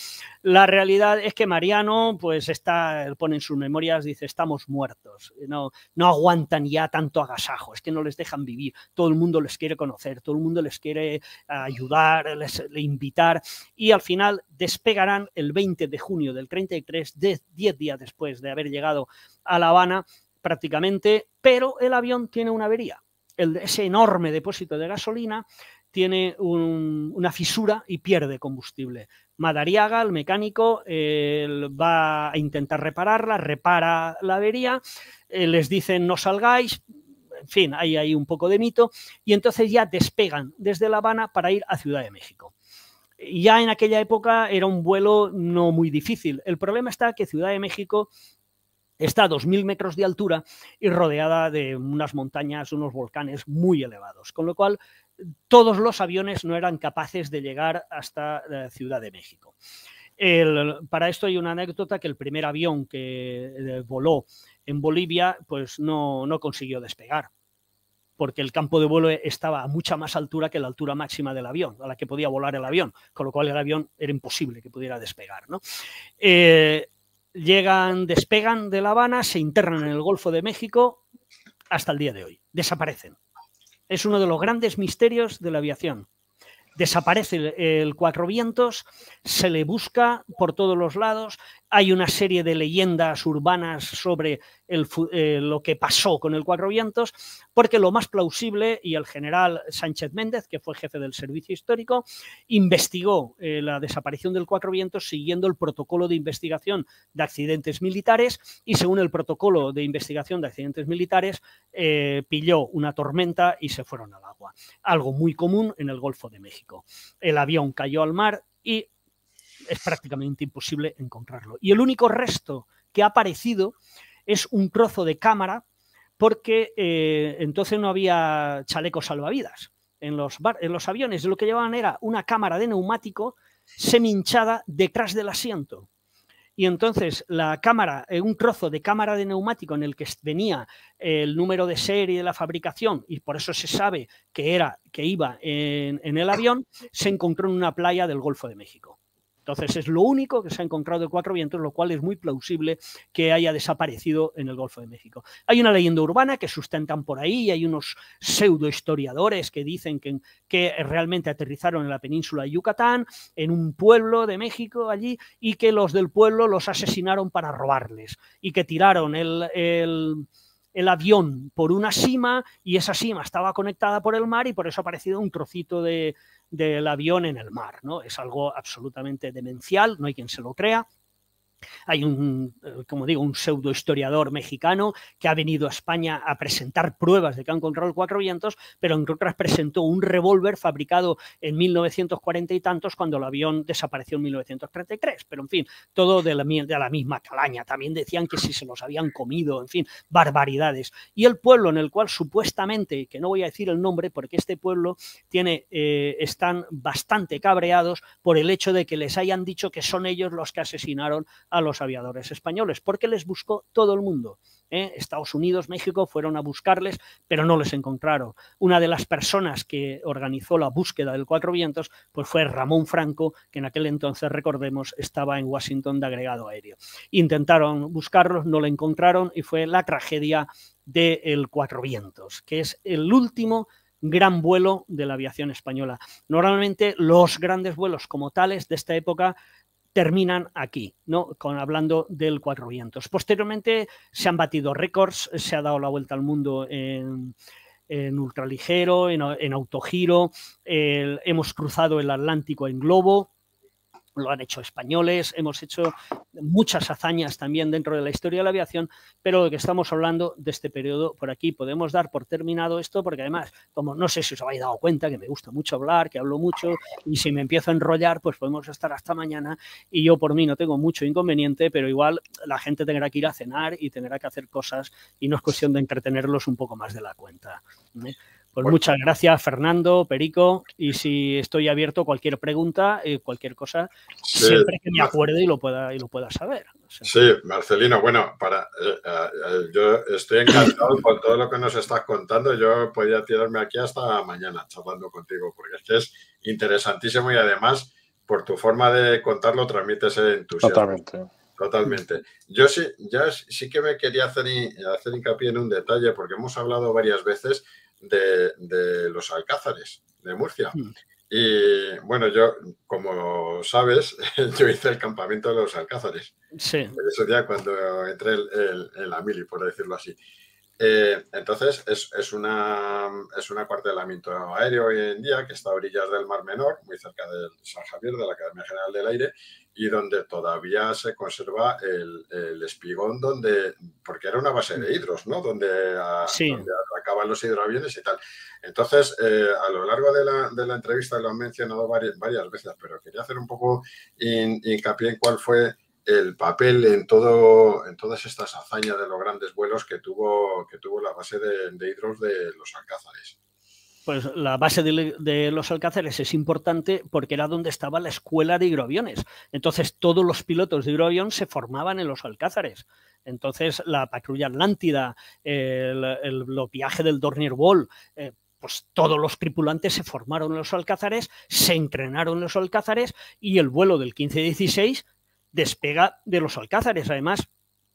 La realidad es que Mariano, pues está, pone en sus memorias, dice, estamos muertos, no, no aguantan ya tanto agasajo, es que no les dejan vivir, todo el mundo les quiere conocer, todo el mundo les quiere ayudar, les, les invitar y al final despegarán el 20 de junio del 33, 10 días después de haber llegado a La Habana prácticamente, pero el avión tiene una avería. El, ese enorme depósito de gasolina tiene una fisura y pierde combustible. Madariaga, el mecánico, va a intentar repararla, repara la avería, eh, les dicen no salgáis, en fin, ahí hay un poco de mito, y entonces ya despegan desde La Habana para ir a Ciudad de México. Ya en aquella época era un vuelo no muy difícil. El problema está que Ciudad de México Está a 2.000 metros de altura y rodeada de unas montañas, unos volcanes muy elevados, con lo cual todos los aviones no eran capaces de llegar hasta la eh, Ciudad de México. para esto hay una anécdota que el primer avión que eh, voló en Bolivia pues no, consiguió despegar porque el campo de vuelo estaba a mucha más altura que la altura máxima del avión, a la que podía volar el avión, con lo cual el avión era imposible que pudiera despegar. ¿no? Eh, llegan, despegan de La Habana, se internan en el Golfo de México hasta el día de hoy. Desaparecen. Es uno de los grandes misterios de la aviación. Desaparece el, Cuatro Vientos, se le busca por todos los lados hay una serie de leyendas urbanas sobre eh, lo que pasó con el Cuatro Vientos, porque lo más plausible, y el general Sánchez Méndez, que fue jefe del servicio histórico, investigó eh, la desaparición del Cuatro Vientos siguiendo el protocolo de investigación de accidentes militares y según el protocolo de investigación de accidentes militares, eh, pilló una tormenta y se fueron al agua. Algo muy común en el Golfo de México. El avión cayó al mar y es prácticamente imposible encontrarlo. Y el único resto que ha aparecido es un trozo de cámara porque eh, entonces no había chalecos salvavidas en los, en los aviones. Lo que llevaban era una cámara de neumático seminchada detrás del asiento. Y entonces la cámara, eh, un trozo de cámara de neumático en el que venía el número de serie de la fabricación, y por eso se sabe que era, que iba en el avión, se encontró en una playa del Golfo de México. Entonces es lo único que se ha encontrado de cuatro vientos, lo cual es muy plausible que haya desaparecido en el Golfo de México. Hay una leyenda urbana que sustentan por ahí, hay unos pseudo historiadores que dicen que, realmente aterrizaron en la península de Yucatán, en un pueblo de México allí, y que los del pueblo los asesinaron para robarles y que tiraron el, el avión por una cima y esa cima estaba conectada por el mar y por eso ha aparecido un trocito de, del avión en el mar. ¿no? Es algo absolutamente demencial, no hay quien se lo crea. Hay un, eh, como digo, un pseudo historiador mexicano que ha venido a España a presentar pruebas de que han encontrado cuatro vientos, pero entre otras presentó un revólver fabricado en 1940 y tantos cuando el avión desapareció en 1933. Pero en fin, todo de la, misma calaña. También decían que si se los habían comido, en fin, barbaridades. Y el pueblo en el cual supuestamente, que no voy a decir el nombre porque este pueblo tiene, eh, están bastante cabreados por el hecho de que les hayan dicho que son ellos los que asesinaron a los aviadores españoles, porque les buscó todo el mundo. ¿eh? Estados Unidos, México fueron a buscarles, pero no les encontraron. Una de las personas que organizó la búsqueda del Cuatro Vientos pues fue Ramón Franco, que en aquel entonces, recordemos, estaba en Washington de agregado aéreo. Intentaron buscarlos, no lo encontraron y fue la tragedia del Cuatro Vientos, que es el último gran vuelo de la aviación española. Normalmente los grandes vuelos como tales de esta época terminan aquí, ¿no? Con, hablando del 400. Posteriormente se han batido récords, se ha dado la vuelta al mundo en, en ultraligero, en, autogiro, hemos cruzado el Atlántico en globo, lo han hecho españoles, hemos hecho muchas hazañas también dentro de la historia de la aviación, pero lo que estamos hablando de este periodo por aquí. Podemos dar por terminado esto porque además, como no sé si os habéis dado cuenta que me gusta mucho hablar, que hablo mucho y si me empiezo a enrollar, pues podemos estar hasta mañana y yo por mí no tengo mucho inconveniente, pero igual la gente tendrá que ir a cenar y tendrá que hacer cosas y no es cuestión de entretenerlos un poco más de la cuenta. ¿eh? Pues muchas gracias, Fernando, Perico. Y si estoy abierto a cualquier pregunta, eh, cualquier cosa, siempre que me acuerde y lo pueda, y lo pueda saber. Sí, Marcelino, bueno, para, eh, eh, yo estoy encantado con todo lo que nos estás contando. Yo podría tirarme aquí hasta mañana charlando contigo, porque es que es interesantísimo y además, por tu forma de contarlo, transmites entusiasmo. Totalmente. Totalmente. Yo sí, ya sí que me quería hacer, hacer hincapié en un detalle, porque hemos hablado varias veces de, los alcázares de Murcia. Hmm. Y bueno, yo, como sabes, yo hice el campamento de los alcázares. Sí. Ese día cuando entré en la mili, por decirlo así. Eh, entonces, es, es, una, es un cuartelamiento aéreo hoy en día que está a orillas del Mar Menor, muy cerca del San Javier, de la Academia General del Aire, y donde todavía se conserva el, espigón, donde, porque era una base de hmm. hidros, ¿no? Donde, ah, sí los hidroaviones y tal. Entonces, eh, a lo largo de la, de la, entrevista lo han mencionado varias, varias veces, pero quería hacer un poco hincapié en cuál fue el papel en, todo, en todas estas hazañas de los grandes vuelos que tuvo, que tuvo la base de hidros de los alcázares. Pues la base de, los Alcázares es importante porque era donde estaba la escuela de hidroaviones. Entonces, todos los pilotos de hidroavión se formaban en los Alcázares. Entonces, la patrulla Atlántida, el, el, viaje del Dornier Ball, eh, pues todos los tripulantes se formaron en los Alcázares, se entrenaron en los Alcázares y el vuelo del 15-16 despega de los Alcázares. Además,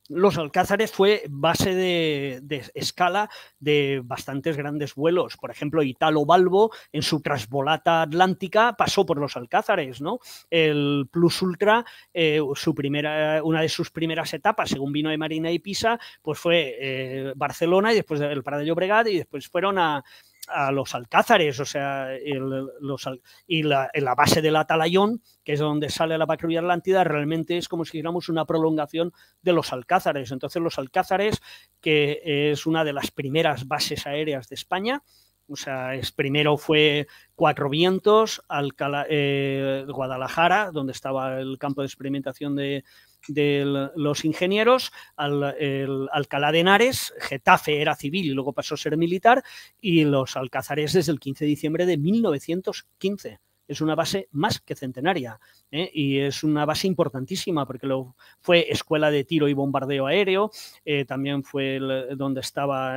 los Alcázares fue base de, escala de bastantes grandes vuelos. Por ejemplo, Italo Balbo en su trasvolata atlántica pasó por los Alcázares, ¿no? El Plus Ultra, eh, su primera, una de sus primeras etapas, según vino de Marina y Pisa, pues fue eh, Barcelona y después el de Bregat y después fueron a, a los alcázares, o sea, y la, en la base del atalayón, que es donde sale la patrulla Atlántida, realmente es como si dijéramos una prolongación de los alcázares. Entonces, los alcázares, que es una de las primeras bases aéreas de España, o sea, es, primero fue Cuatro Vientos, eh, Guadalajara, donde estaba el campo de experimentación de, de los ingenieros, al, el Alcalá de Henares, Getafe era civil y luego pasó a ser militar, y los alcázares desde el 15 de diciembre de 1915 es una base más que centenaria ¿eh? y es una base importantísima porque fue escuela de tiro y bombardeo aéreo, eh, también fue donde estaba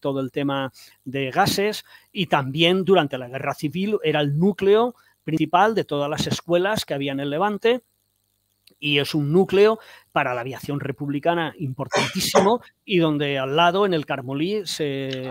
todo el tema de gases y también durante la guerra civil era el núcleo principal de todas las escuelas que había en el Levante y es un núcleo para la aviación republicana importantísimo y donde al lado, en el Carmolí, se,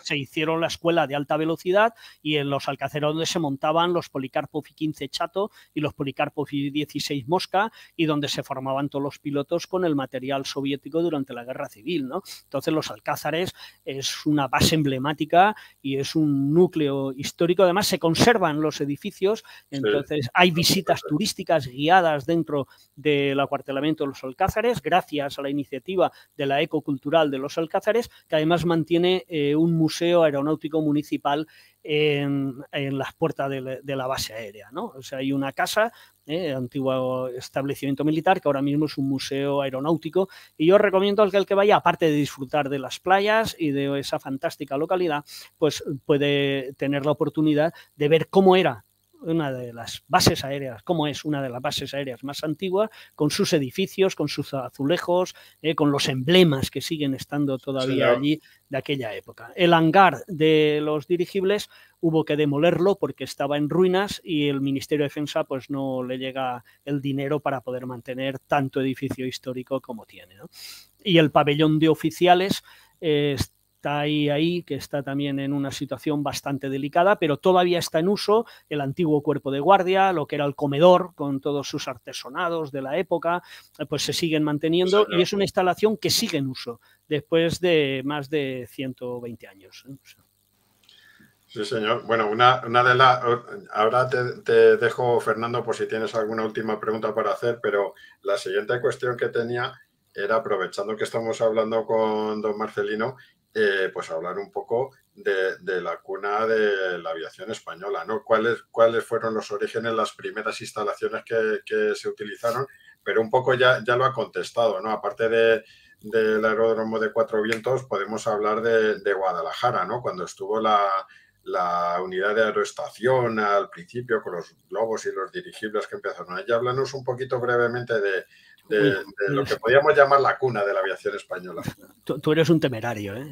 se hicieron la escuela de alta velocidad y en los Alcáceres donde se montaban los Policarpo F-15 Chato y los Policarpo F-16 Mosca y donde se formaban todos los pilotos con el material soviético durante la guerra civil. ¿no? Entonces los Alcázares es una base emblemática y es un núcleo histórico. Además se conservan los edificios, entonces hay visitas turísticas guiadas dentro del acuartelamiento los Alcázares, gracias a la iniciativa de la Ecocultural de los Alcázares, que además mantiene eh, un museo aeronáutico municipal en, las puertas de la, base aérea. ¿no? O sea, hay una casa, eh, antiguo establecimiento militar, que ahora mismo es un museo aeronáutico. Y yo recomiendo al que, que vaya, aparte de disfrutar de las playas y de esa fantástica localidad, pues puede tener la oportunidad de ver cómo era una de las bases aéreas, como es una de las bases aéreas más antiguas, con sus edificios, con sus azulejos, eh, con los emblemas que siguen estando todavía allí de aquella época. El hangar de los dirigibles hubo que demolerlo porque estaba en ruinas y el Ministerio de Defensa pues no le llega el dinero para poder mantener tanto edificio histórico como tiene. Y el pabellón de oficiales es eh, está ahí, ahí, que está también en una situación bastante delicada, pero todavía está en uso el antiguo cuerpo de guardia, lo que era el comedor, con todos sus artesonados de la época, eh, pues se siguen manteniendo y es una instalación que sigue en uso después de más de 120 años. Sí, señor. Bueno, una, de las... Ahora te, dejo, Fernando, por si tienes alguna última pregunta para hacer, pero la siguiente cuestión que tenía era, aprovechando que estamos hablando con don Marcelino, eh, pues hablar un poco de, la cuna de la aviación española, ¿no? ¿Cuáles, cuáles fueron los orígenes, las primeras instalaciones que, se utilizaron? Pero un poco ya, ya lo ha contestado, ¿no? Aparte del aeródromo de Cuatro Vientos, podemos hablar de, Guadalajara, ¿no? Cuando estuvo la, unidad de aeroestación al principio con los globos y los dirigibles que empezaron. ahí. háblanos un poquito brevemente de, de, lo que podríamos llamar la cuna de la aviación española. Tú, eres un temerario, ¿eh?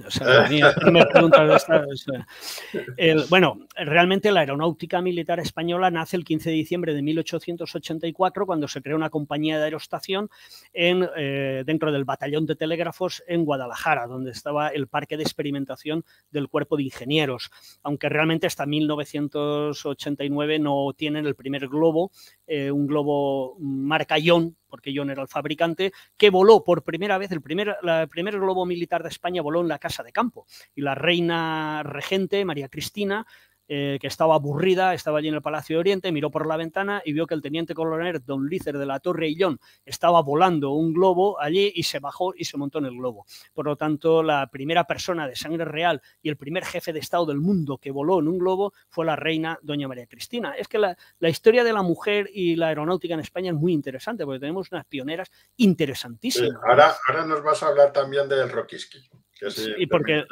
bueno, realmente la aeronáutica militar española nace el 15 de diciembre de 1884 cuando se creó una compañía de aerostación en, eh, dentro del batallón de telégrafos en Guadalajara, donde estaba el parque de experimentación del cuerpo de ingenieros, aunque realmente hasta 1989 no tienen el primer globo, eh, un globo marca Ion, porque John era el fabricante, que voló por primera vez, el primer, el primer globo militar de España voló en la Casa de Campo. Y la reina regente, María Cristina, eh, que estaba aburrida, estaba allí en el Palacio de Oriente, miró por la ventana y vio que el teniente coronel Don Lícer de la Torre Illón estaba volando un globo allí y se bajó y se montó en el globo. Por lo tanto, la primera persona de sangre real y el primer jefe de Estado del mundo que voló en un globo fue la reina Doña María Cristina. Es que la, historia de la mujer y la aeronáutica en España es muy interesante porque tenemos unas pioneras interesantísimas. ahora, ahora nos vas a hablar también del Rokiski y porque,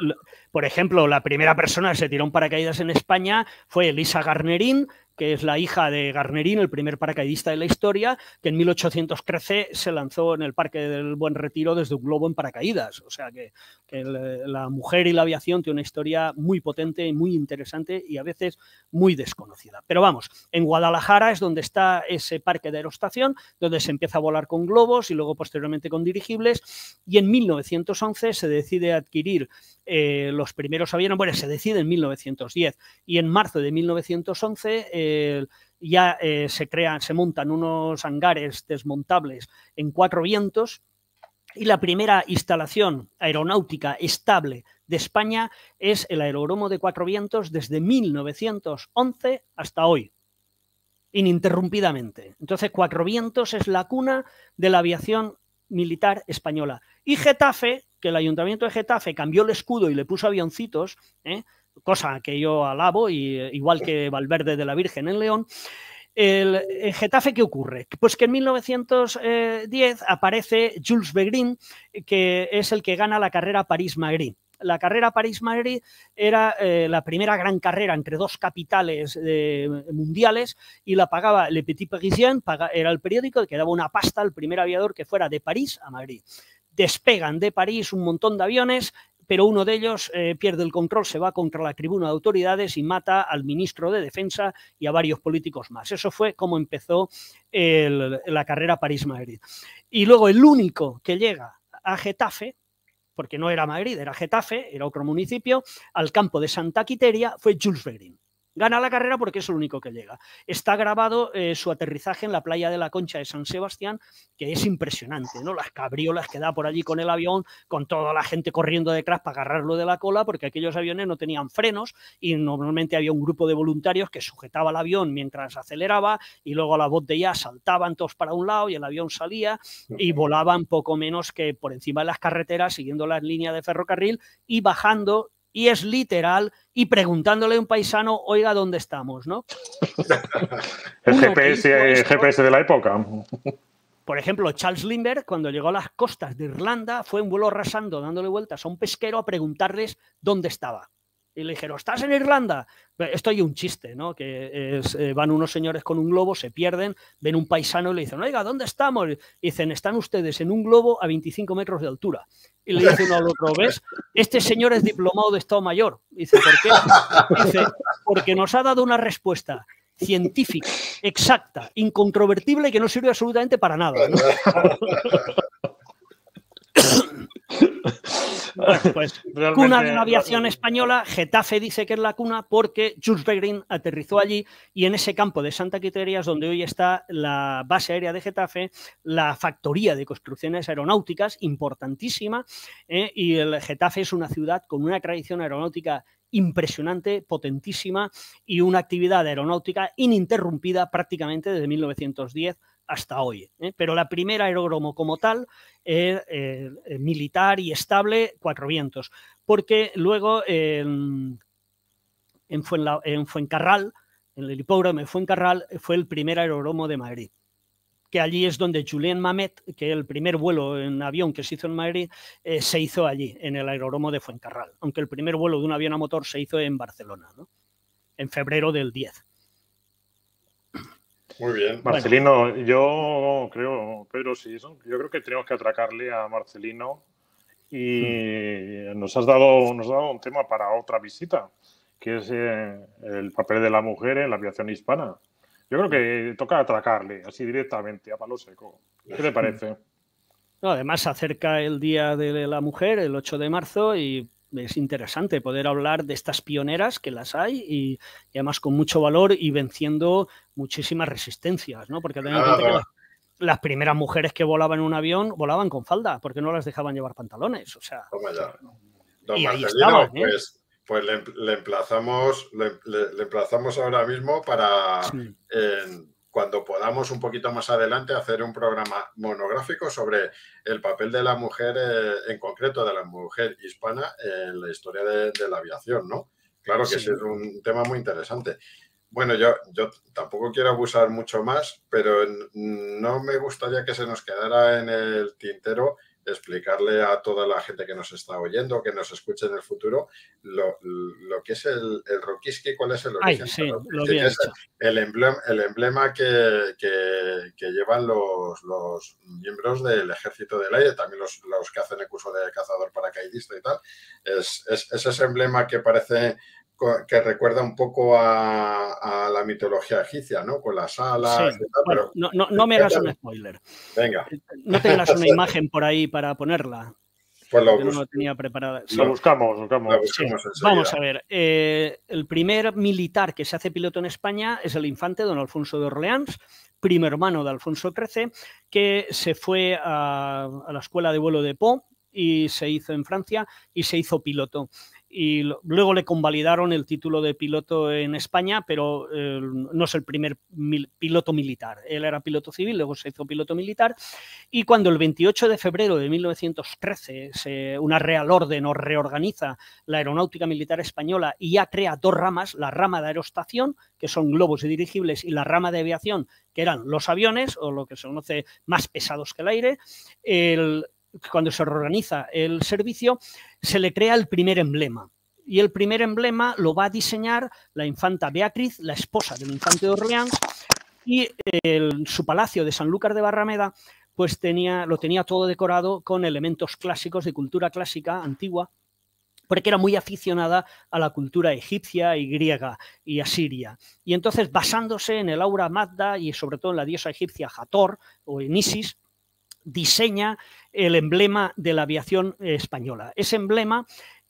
por ejemplo, la primera persona que se tiró un paracaídas en España fue Elisa Garnerín, que es la hija de Garnerín, el primer paracaidista de la historia, que en 1813 se lanzó en el Parque del Buen Retiro desde un globo en paracaídas. O sea que, la mujer y la aviación tiene una historia muy potente y muy interesante y a veces muy desconocida. Pero vamos, en Guadalajara es donde está ese parque de aerostación, donde se empieza a volar con globos y luego posteriormente con dirigibles. Y en 1911 se decide adquirir eh, los primeros aviones, bueno, se decide en 1910 y en marzo de 1911 eh, ya eh, se crean, se montan unos hangares desmontables en cuatro vientos y la primera instalación aeronáutica estable de España es el aeródromo de Cuatro Vientos desde 1911 hasta hoy, ininterrumpidamente. Entonces, Cuatro Vientos es la cuna de la aviación militar española. Y Getafe, que el ayuntamiento de Getafe cambió el escudo y le puso avioncitos, ¿eh? cosa que yo alabo, y, eh, igual que Valverde de la Virgen en León. El, Getafe, ¿qué ocurre? Pues que en 1910 eh, aparece Jules Begrin, eh, que es el que gana la carrera parís madrid La carrera París-Madrid era la primera gran carrera entre dos capitales mundiales y la pagaba Le Petit Parisien, era el periódico que daba una pasta al primer aviador que fuera de París a Madrid despegan de París un montón de aviones, pero uno de ellos eh, pierde el control, se va contra la tribuna de autoridades y mata al ministro de Defensa y a varios políticos más. Eso fue como empezó la carrera París-Madrid. Y luego el único que llega a Getafe, porque no era Madrid, era Getafe, era otro municipio, al campo de Santa Quiteria, fue Jules Verin. Gana la carrera porque es el único que llega. Está grabado eh, su aterrizaje en la playa de la Concha de San Sebastián, que es impresionante, ¿no? Las cabriolas que da por allí con el avión, con toda la gente corriendo detrás para agarrarlo de la cola, porque aquellos aviones no tenían frenos y normalmente había un grupo de voluntarios que sujetaba el avión mientras aceleraba y luego a la voz de ya saltaban todos para un lado y el avión salía y volaban poco menos que por encima de las carreteras siguiendo las líneas de ferrocarril y bajando y es literal y preguntándole a un paisano, oiga, ¿dónde estamos? ¿no? el GPS, GPS de la época. Por ejemplo, Charles Lindbergh, cuando llegó a las costas de Irlanda, fue en vuelo rasando, dándole vueltas a un pesquero a preguntarles dónde estaba y le dijeron, estás en Irlanda. Esto hay un chiste, ¿no? Que eh, van unos señores con un globo, se pierden, ven un paisano y le dicen, oiga, ¿dónde estamos? Y dicen, están ustedes en un globo a 25 metros de altura. Y le dice uno al otro, ¿ves? Este señor es diplomado de Estado Mayor. dice, ¿por qué? Dice, porque nos ha dado una respuesta científica, exacta, incontrovertible, y que no sirve absolutamente para nada. ¿no? pues cuna de la aviación española, Getafe dice que es la cuna porque Jules Begrin aterrizó allí y en ese campo de Santa es donde hoy está la base aérea de Getafe, la factoría de construcciones aeronáuticas, importantísima, eh, y el Getafe es una ciudad con una tradición aeronáutica impresionante, potentísima y una actividad aeronáutica ininterrumpida prácticamente desde 1910 hasta hoy. ¿eh? Pero la primera aeródromo como tal, es eh, eh, militar y estable, Cuatro Vientos. Porque luego en, Fuencarral, en el hipódromo de Fuencarral, fue el primer aeródromo de Madrid que allí es donde Julien Mamet, que el primer vuelo en avión que se hizo en Madrid, se hizo allí, en el aeródromo de Fuencarral, aunque el primer vuelo de un avión a motor se hizo en Barcelona, en febrero del 10. Muy bien. Marcelino, yo creo, Pedro, sí, yo creo que tenemos que atracarle a Marcelino y mm. nos has dado, nos un tema para otra visita, que es eh, el papel de la mujer en la aviación hispana. Yo creo que toca atracarle así directamente a palo seco. ¿Qué te parece? además, se acerca el Día de la Mujer, el 8 de marzo, y es interesante poder hablar de estas pioneras que las hay y, además con mucho valor y venciendo muchísimas resistencias, ¿no? Porque las, primeras mujeres que volaban en un avión volaban con falda, porque no las dejaban llevar pantalones, o sea. y ¿eh? pues, pues, le, emplazamos, le, emplazamos ahora mismo para cuando podamos un poquito más adelante hacer un programa monográfico sobre el papel de la mujer, eh, en concreto de la mujer hispana, en la historia de, la aviación, ¿no? Claro que es un tema muy interesante. Bueno, yo, yo tampoco quiero abusar mucho más, pero no me gustaría que se nos quedara en el tintero explicarle a toda la gente que nos está oyendo, que nos escuche en el futuro, lo, que es el, el cuál es el origen. el, emblema, que, llevan los, miembros del ejército del aire, también los, que hacen el curso de cazador paracaidista y tal. es ese emblema que parece que recuerda un poco a, la mitología egipcia, ¿no? Con las alas. no, me hagas un spoiler. Venga. Eh, no tengas una imagen por ahí para ponerla. Pues lo, no tenía preparada. Lo buscamos, buscamos Vamos a ver. Eh, el primer militar que se hace piloto en España es el infante don Alfonso de Orleans, primo hermano de Alfonso XIII, que se fue a, a la escuela de vuelo de Po y se hizo en Francia y se hizo piloto y luego le convalidaron el título de piloto en España, pero eh, no es el primer piloto militar. Él era piloto civil, luego se hizo piloto militar y cuando el 28 de febrero de 1913 una Real Orden o reorganiza la aeronáutica militar española y ya crea dos ramas, la rama de aerostación, que son globos y dirigibles, y la rama de aviación, que eran los aviones o lo que se conoce más pesados que el aire, el cuando se reorganiza el servicio, se le crea el primer emblema. Y el primer emblema lo va a diseñar la infanta Beatriz, la esposa del infante de Orleans, y el, su palacio de San Sanlúcar de Barrameda pues tenía, lo tenía todo decorado con elementos clásicos de cultura clásica antigua, porque era muy aficionada a la cultura egipcia y griega y asiria. Y entonces, basándose en el aura magda y sobre todo en la diosa egipcia Hathor o en Isis, diseña el emblema de la aviación española. Ese emblema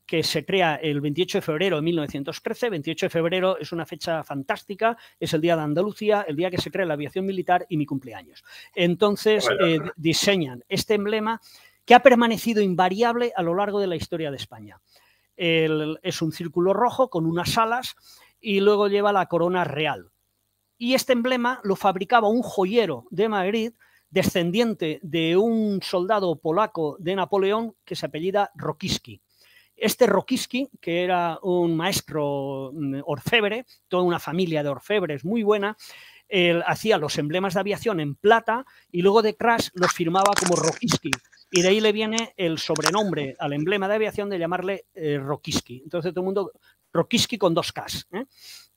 que se crea el 28 de febrero de 1913. 28 de febrero es una fecha fantástica, es el día de Andalucía, el día que se crea la aviación militar y mi cumpleaños. Entonces eh, diseñan este emblema que ha permanecido invariable a lo largo de la historia de España. es un círculo rojo con unas alas y luego lleva la corona real. Y este emblema lo fabricaba un joyero de Madrid descendiente de un soldado polaco de Napoleón que se apellida Rokiski. Este Rokiski, que era un maestro mm, orfebre, toda una familia de orfebres muy buena, él hacía los emblemas de aviación en plata y luego de Crash los firmaba como Rokiski. Y de ahí le viene el sobrenombre al emblema de aviación de llamarle eh, Rokiski. Entonces todo el mundo, Rokiski con dos Ks. ¿eh?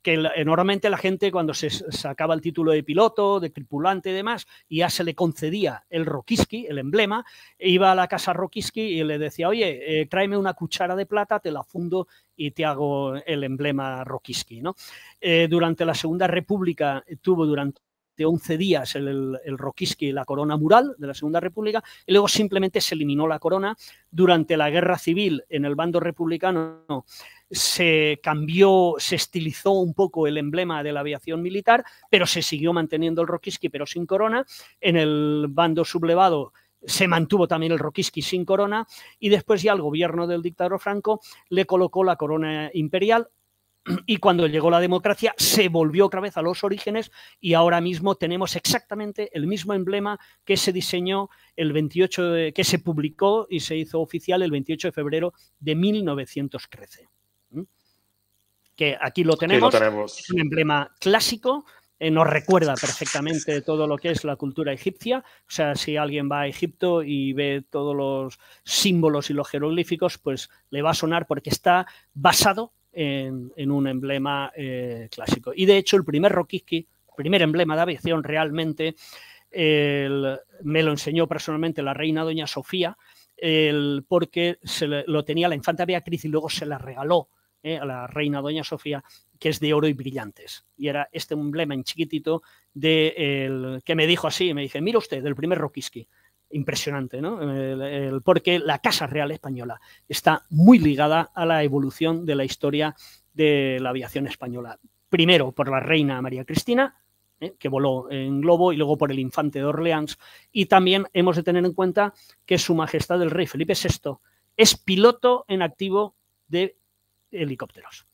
que normalmente la gente cuando se sacaba el título de piloto, de tripulante y demás, y ya se le concedía el roquiski el emblema, e iba a la casa roquiski y le decía, oye, eh, tráeme una cuchara de plata, te la fundo y te hago el emblema Rokiski. ¿no? Eh, durante la Segunda República eh, tuvo durante 11 días el, el, la corona mural de la Segunda República, y luego simplemente se eliminó la corona. Durante la Guerra Civil en el bando republicano se cambió, se estilizó un poco el emblema de la aviación militar, pero se siguió manteniendo el Rokiski, pero sin corona. En el bando sublevado se mantuvo también el Rokiski sin corona y después ya el gobierno del dictador Franco le colocó la corona imperial y cuando llegó la democracia se volvió otra vez a los orígenes y ahora mismo tenemos exactamente el mismo emblema que se diseñó el 28 que se publicó y se hizo oficial el 28 de febrero de 1913 que aquí lo tenemos. Es un emblema clásico, eh, nos recuerda perfectamente todo lo que es la cultura egipcia. O sea, si alguien va a Egipto y ve todos los símbolos y los jeroglíficos, pues le va a sonar porque está basado en, un emblema eh, clásico. Y de hecho, el primer el primer emblema de aviación realmente, me lo enseñó personalmente la reina doña Sofía, porque se lo tenía la infanta Beatriz y luego se la regaló eh, a la reina Doña Sofía, que es de oro y brillantes. Y era este emblema en chiquitito de que me dijo así, me dice, mira usted, el primer Roquiski. Impresionante, ¿no? porque la Casa Real Española está muy ligada a la evolución de la historia de la aviación española. Primero por la reina María Cristina, eh, que voló en globo, y luego por el infante de Orleans. Y también hemos de tener en cuenta que Su Majestad el Rey Felipe VI es piloto en activo de helicópteros.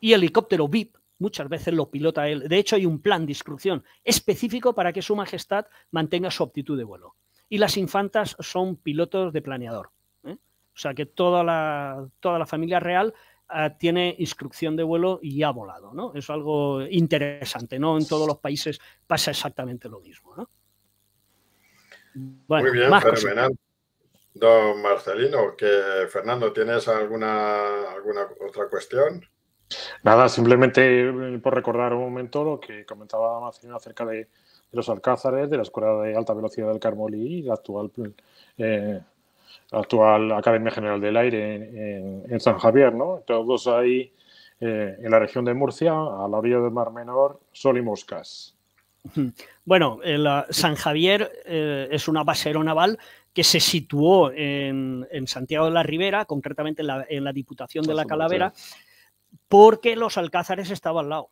Y helicóptero VIP muchas veces lo pilota él. De hecho, hay un plan de instrucción específico para que Su Majestad mantenga su aptitud de vuelo. Y las infantas son pilotos de planeador. ¿eh? O sea que toda la, toda la familia real ah, tiene instrucción de vuelo y ha volado. ¿no? Es algo interesante. No en todos los países pasa exactamente lo mismo. Muy bien, Don Marcelino, que Fernando, ¿tienes alguna, alguna otra cuestión? Nada, simplemente eh, por recordar un momento lo que comentaba Marcelino acerca de, los alcázares, de la Escuela de Alta Velocidad del Carmolí y la actual, eh, actual Academia General del Aire en, San Javier, ¿no? Todos ahí eh, en la región de Murcia, a la orilla del Mar Menor, sol y moscas. Bueno, el San Javier es una base aeronaval que se situó en, Santiago de la Ribera, concretamente en la, Diputación de la Calavera, porque los alcázares estaban al lado.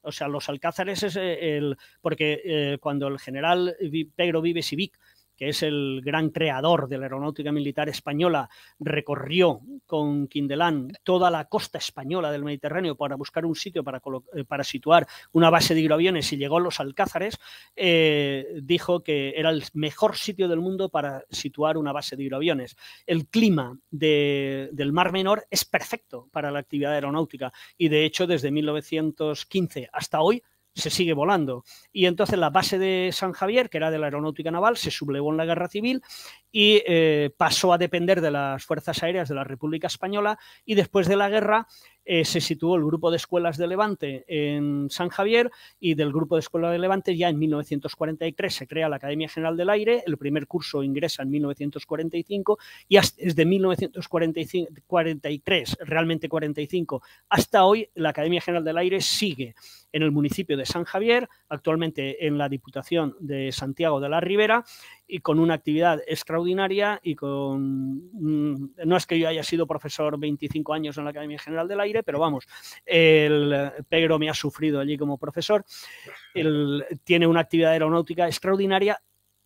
O sea, los alcázares es eh, el. Porque eh, cuando el general Pedro Vives y Vic que es el gran creador de la aeronáutica militar española, recorrió con Quindelán toda la costa española del Mediterráneo para buscar un sitio para, eh, para situar una base de hidroaviones y llegó a los Alcázares, eh, dijo que era el mejor sitio del mundo para situar una base de hidroaviones. El clima del Mar Menor es perfecto para la actividad aeronáutica y de hecho desde 1915 hasta hoy se sigue volando. Y entonces la base de San Javier, que era de la aeronáutica naval, se sublevó en la guerra civil y eh, pasó a depender de las Fuerzas Aéreas de la República Española y después de la guerra eh, se situó el grupo de escuelas de Levante en San Javier y del grupo de escuelas de Levante ya en 1943 se crea la Academia General del Aire, el primer curso ingresa en 1945 y es desde 1943, realmente 45, hasta hoy la Academia General del Aire sigue en el municipio de San Javier, actualmente en la Diputación de Santiago de la Ribera y con una actividad extraordinaria y con... Mm, no es que yo haya sido profesor 25 años en la Academia General del Aire, pero vamos, el Pedro me ha sufrido allí como profesor. Él tiene una actividad aeronáutica extraordinaria,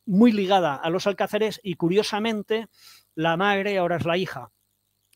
muy ligada a los alcáceres y curiosamente la madre ahora es la hija.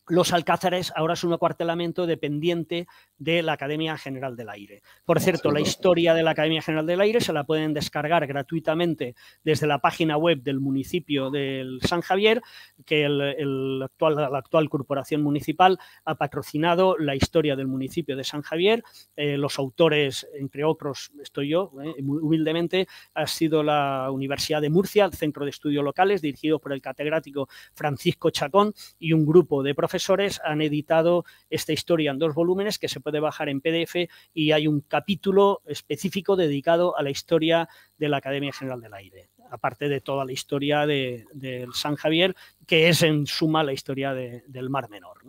Los alcázares ahora es un acuartelamiento dependiente de la Academia General del Aire. Por ah, cierto, la historia de la Academia General del Aire se la pueden descargar gratuitamente desde la página web del municipio de San Javier, que el, actual, la actual corporación municipal ha patrocinado la historia del municipio de San Javier. Eh, los autores, entre otros, estoy yo, eh, humildemente, ha sido la Universidad de Murcia, el Centro de Estudios Locales, dirigido por el catedrático Francisco Chacón, y un grupo de profesores han editado esta historia en dos volúmenes que se puede bajar en PDF y hay un capítulo específico dedicado a la historia de la Academia General del Aire, aparte de toda la historia del de San Javier, que es en suma la historia del Mar Menor.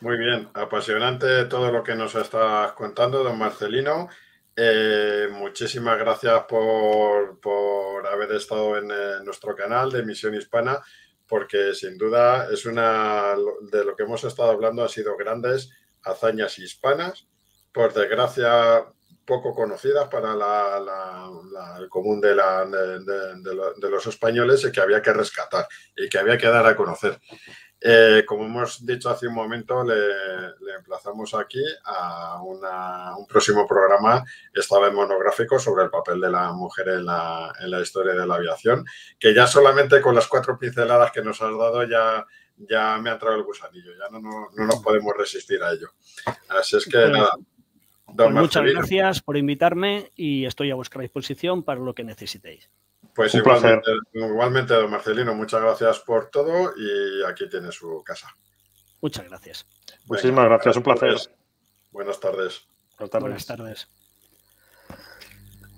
Muy bien, apasionante todo lo que nos estás contando, don Marcelino. Eh, muchísimas gracias por, por, haber estado en eh, nuestro canal de Misión Hispana porque sin duda es una de lo que hemos estado hablando han sido grandes hazañas hispanas, por desgracia poco conocidas para la, el común de, de, los españoles y que había que rescatar y que había que dar a conocer. Eh, como hemos dicho hace un momento, le, emplazamos aquí a un próximo programa, esta vez monográfico, sobre el papel de la mujer en la, historia de la aviación, que ya solamente con las cuatro pinceladas que nos has dado ya, ya me ha traído el gusanillo, ya no, no, nos podemos resistir a ello. Así es que pues nada. Pues muchas gracias por invitarme y estoy a vuestra disposición para lo que necesitéis. Pues igualmente, igualmente, don Marcelino, muchas gracias por todo y aquí tiene su casa. Muchas gracias. Muchísimas gracias, un placer. Buenas tardes. Buenas tardes.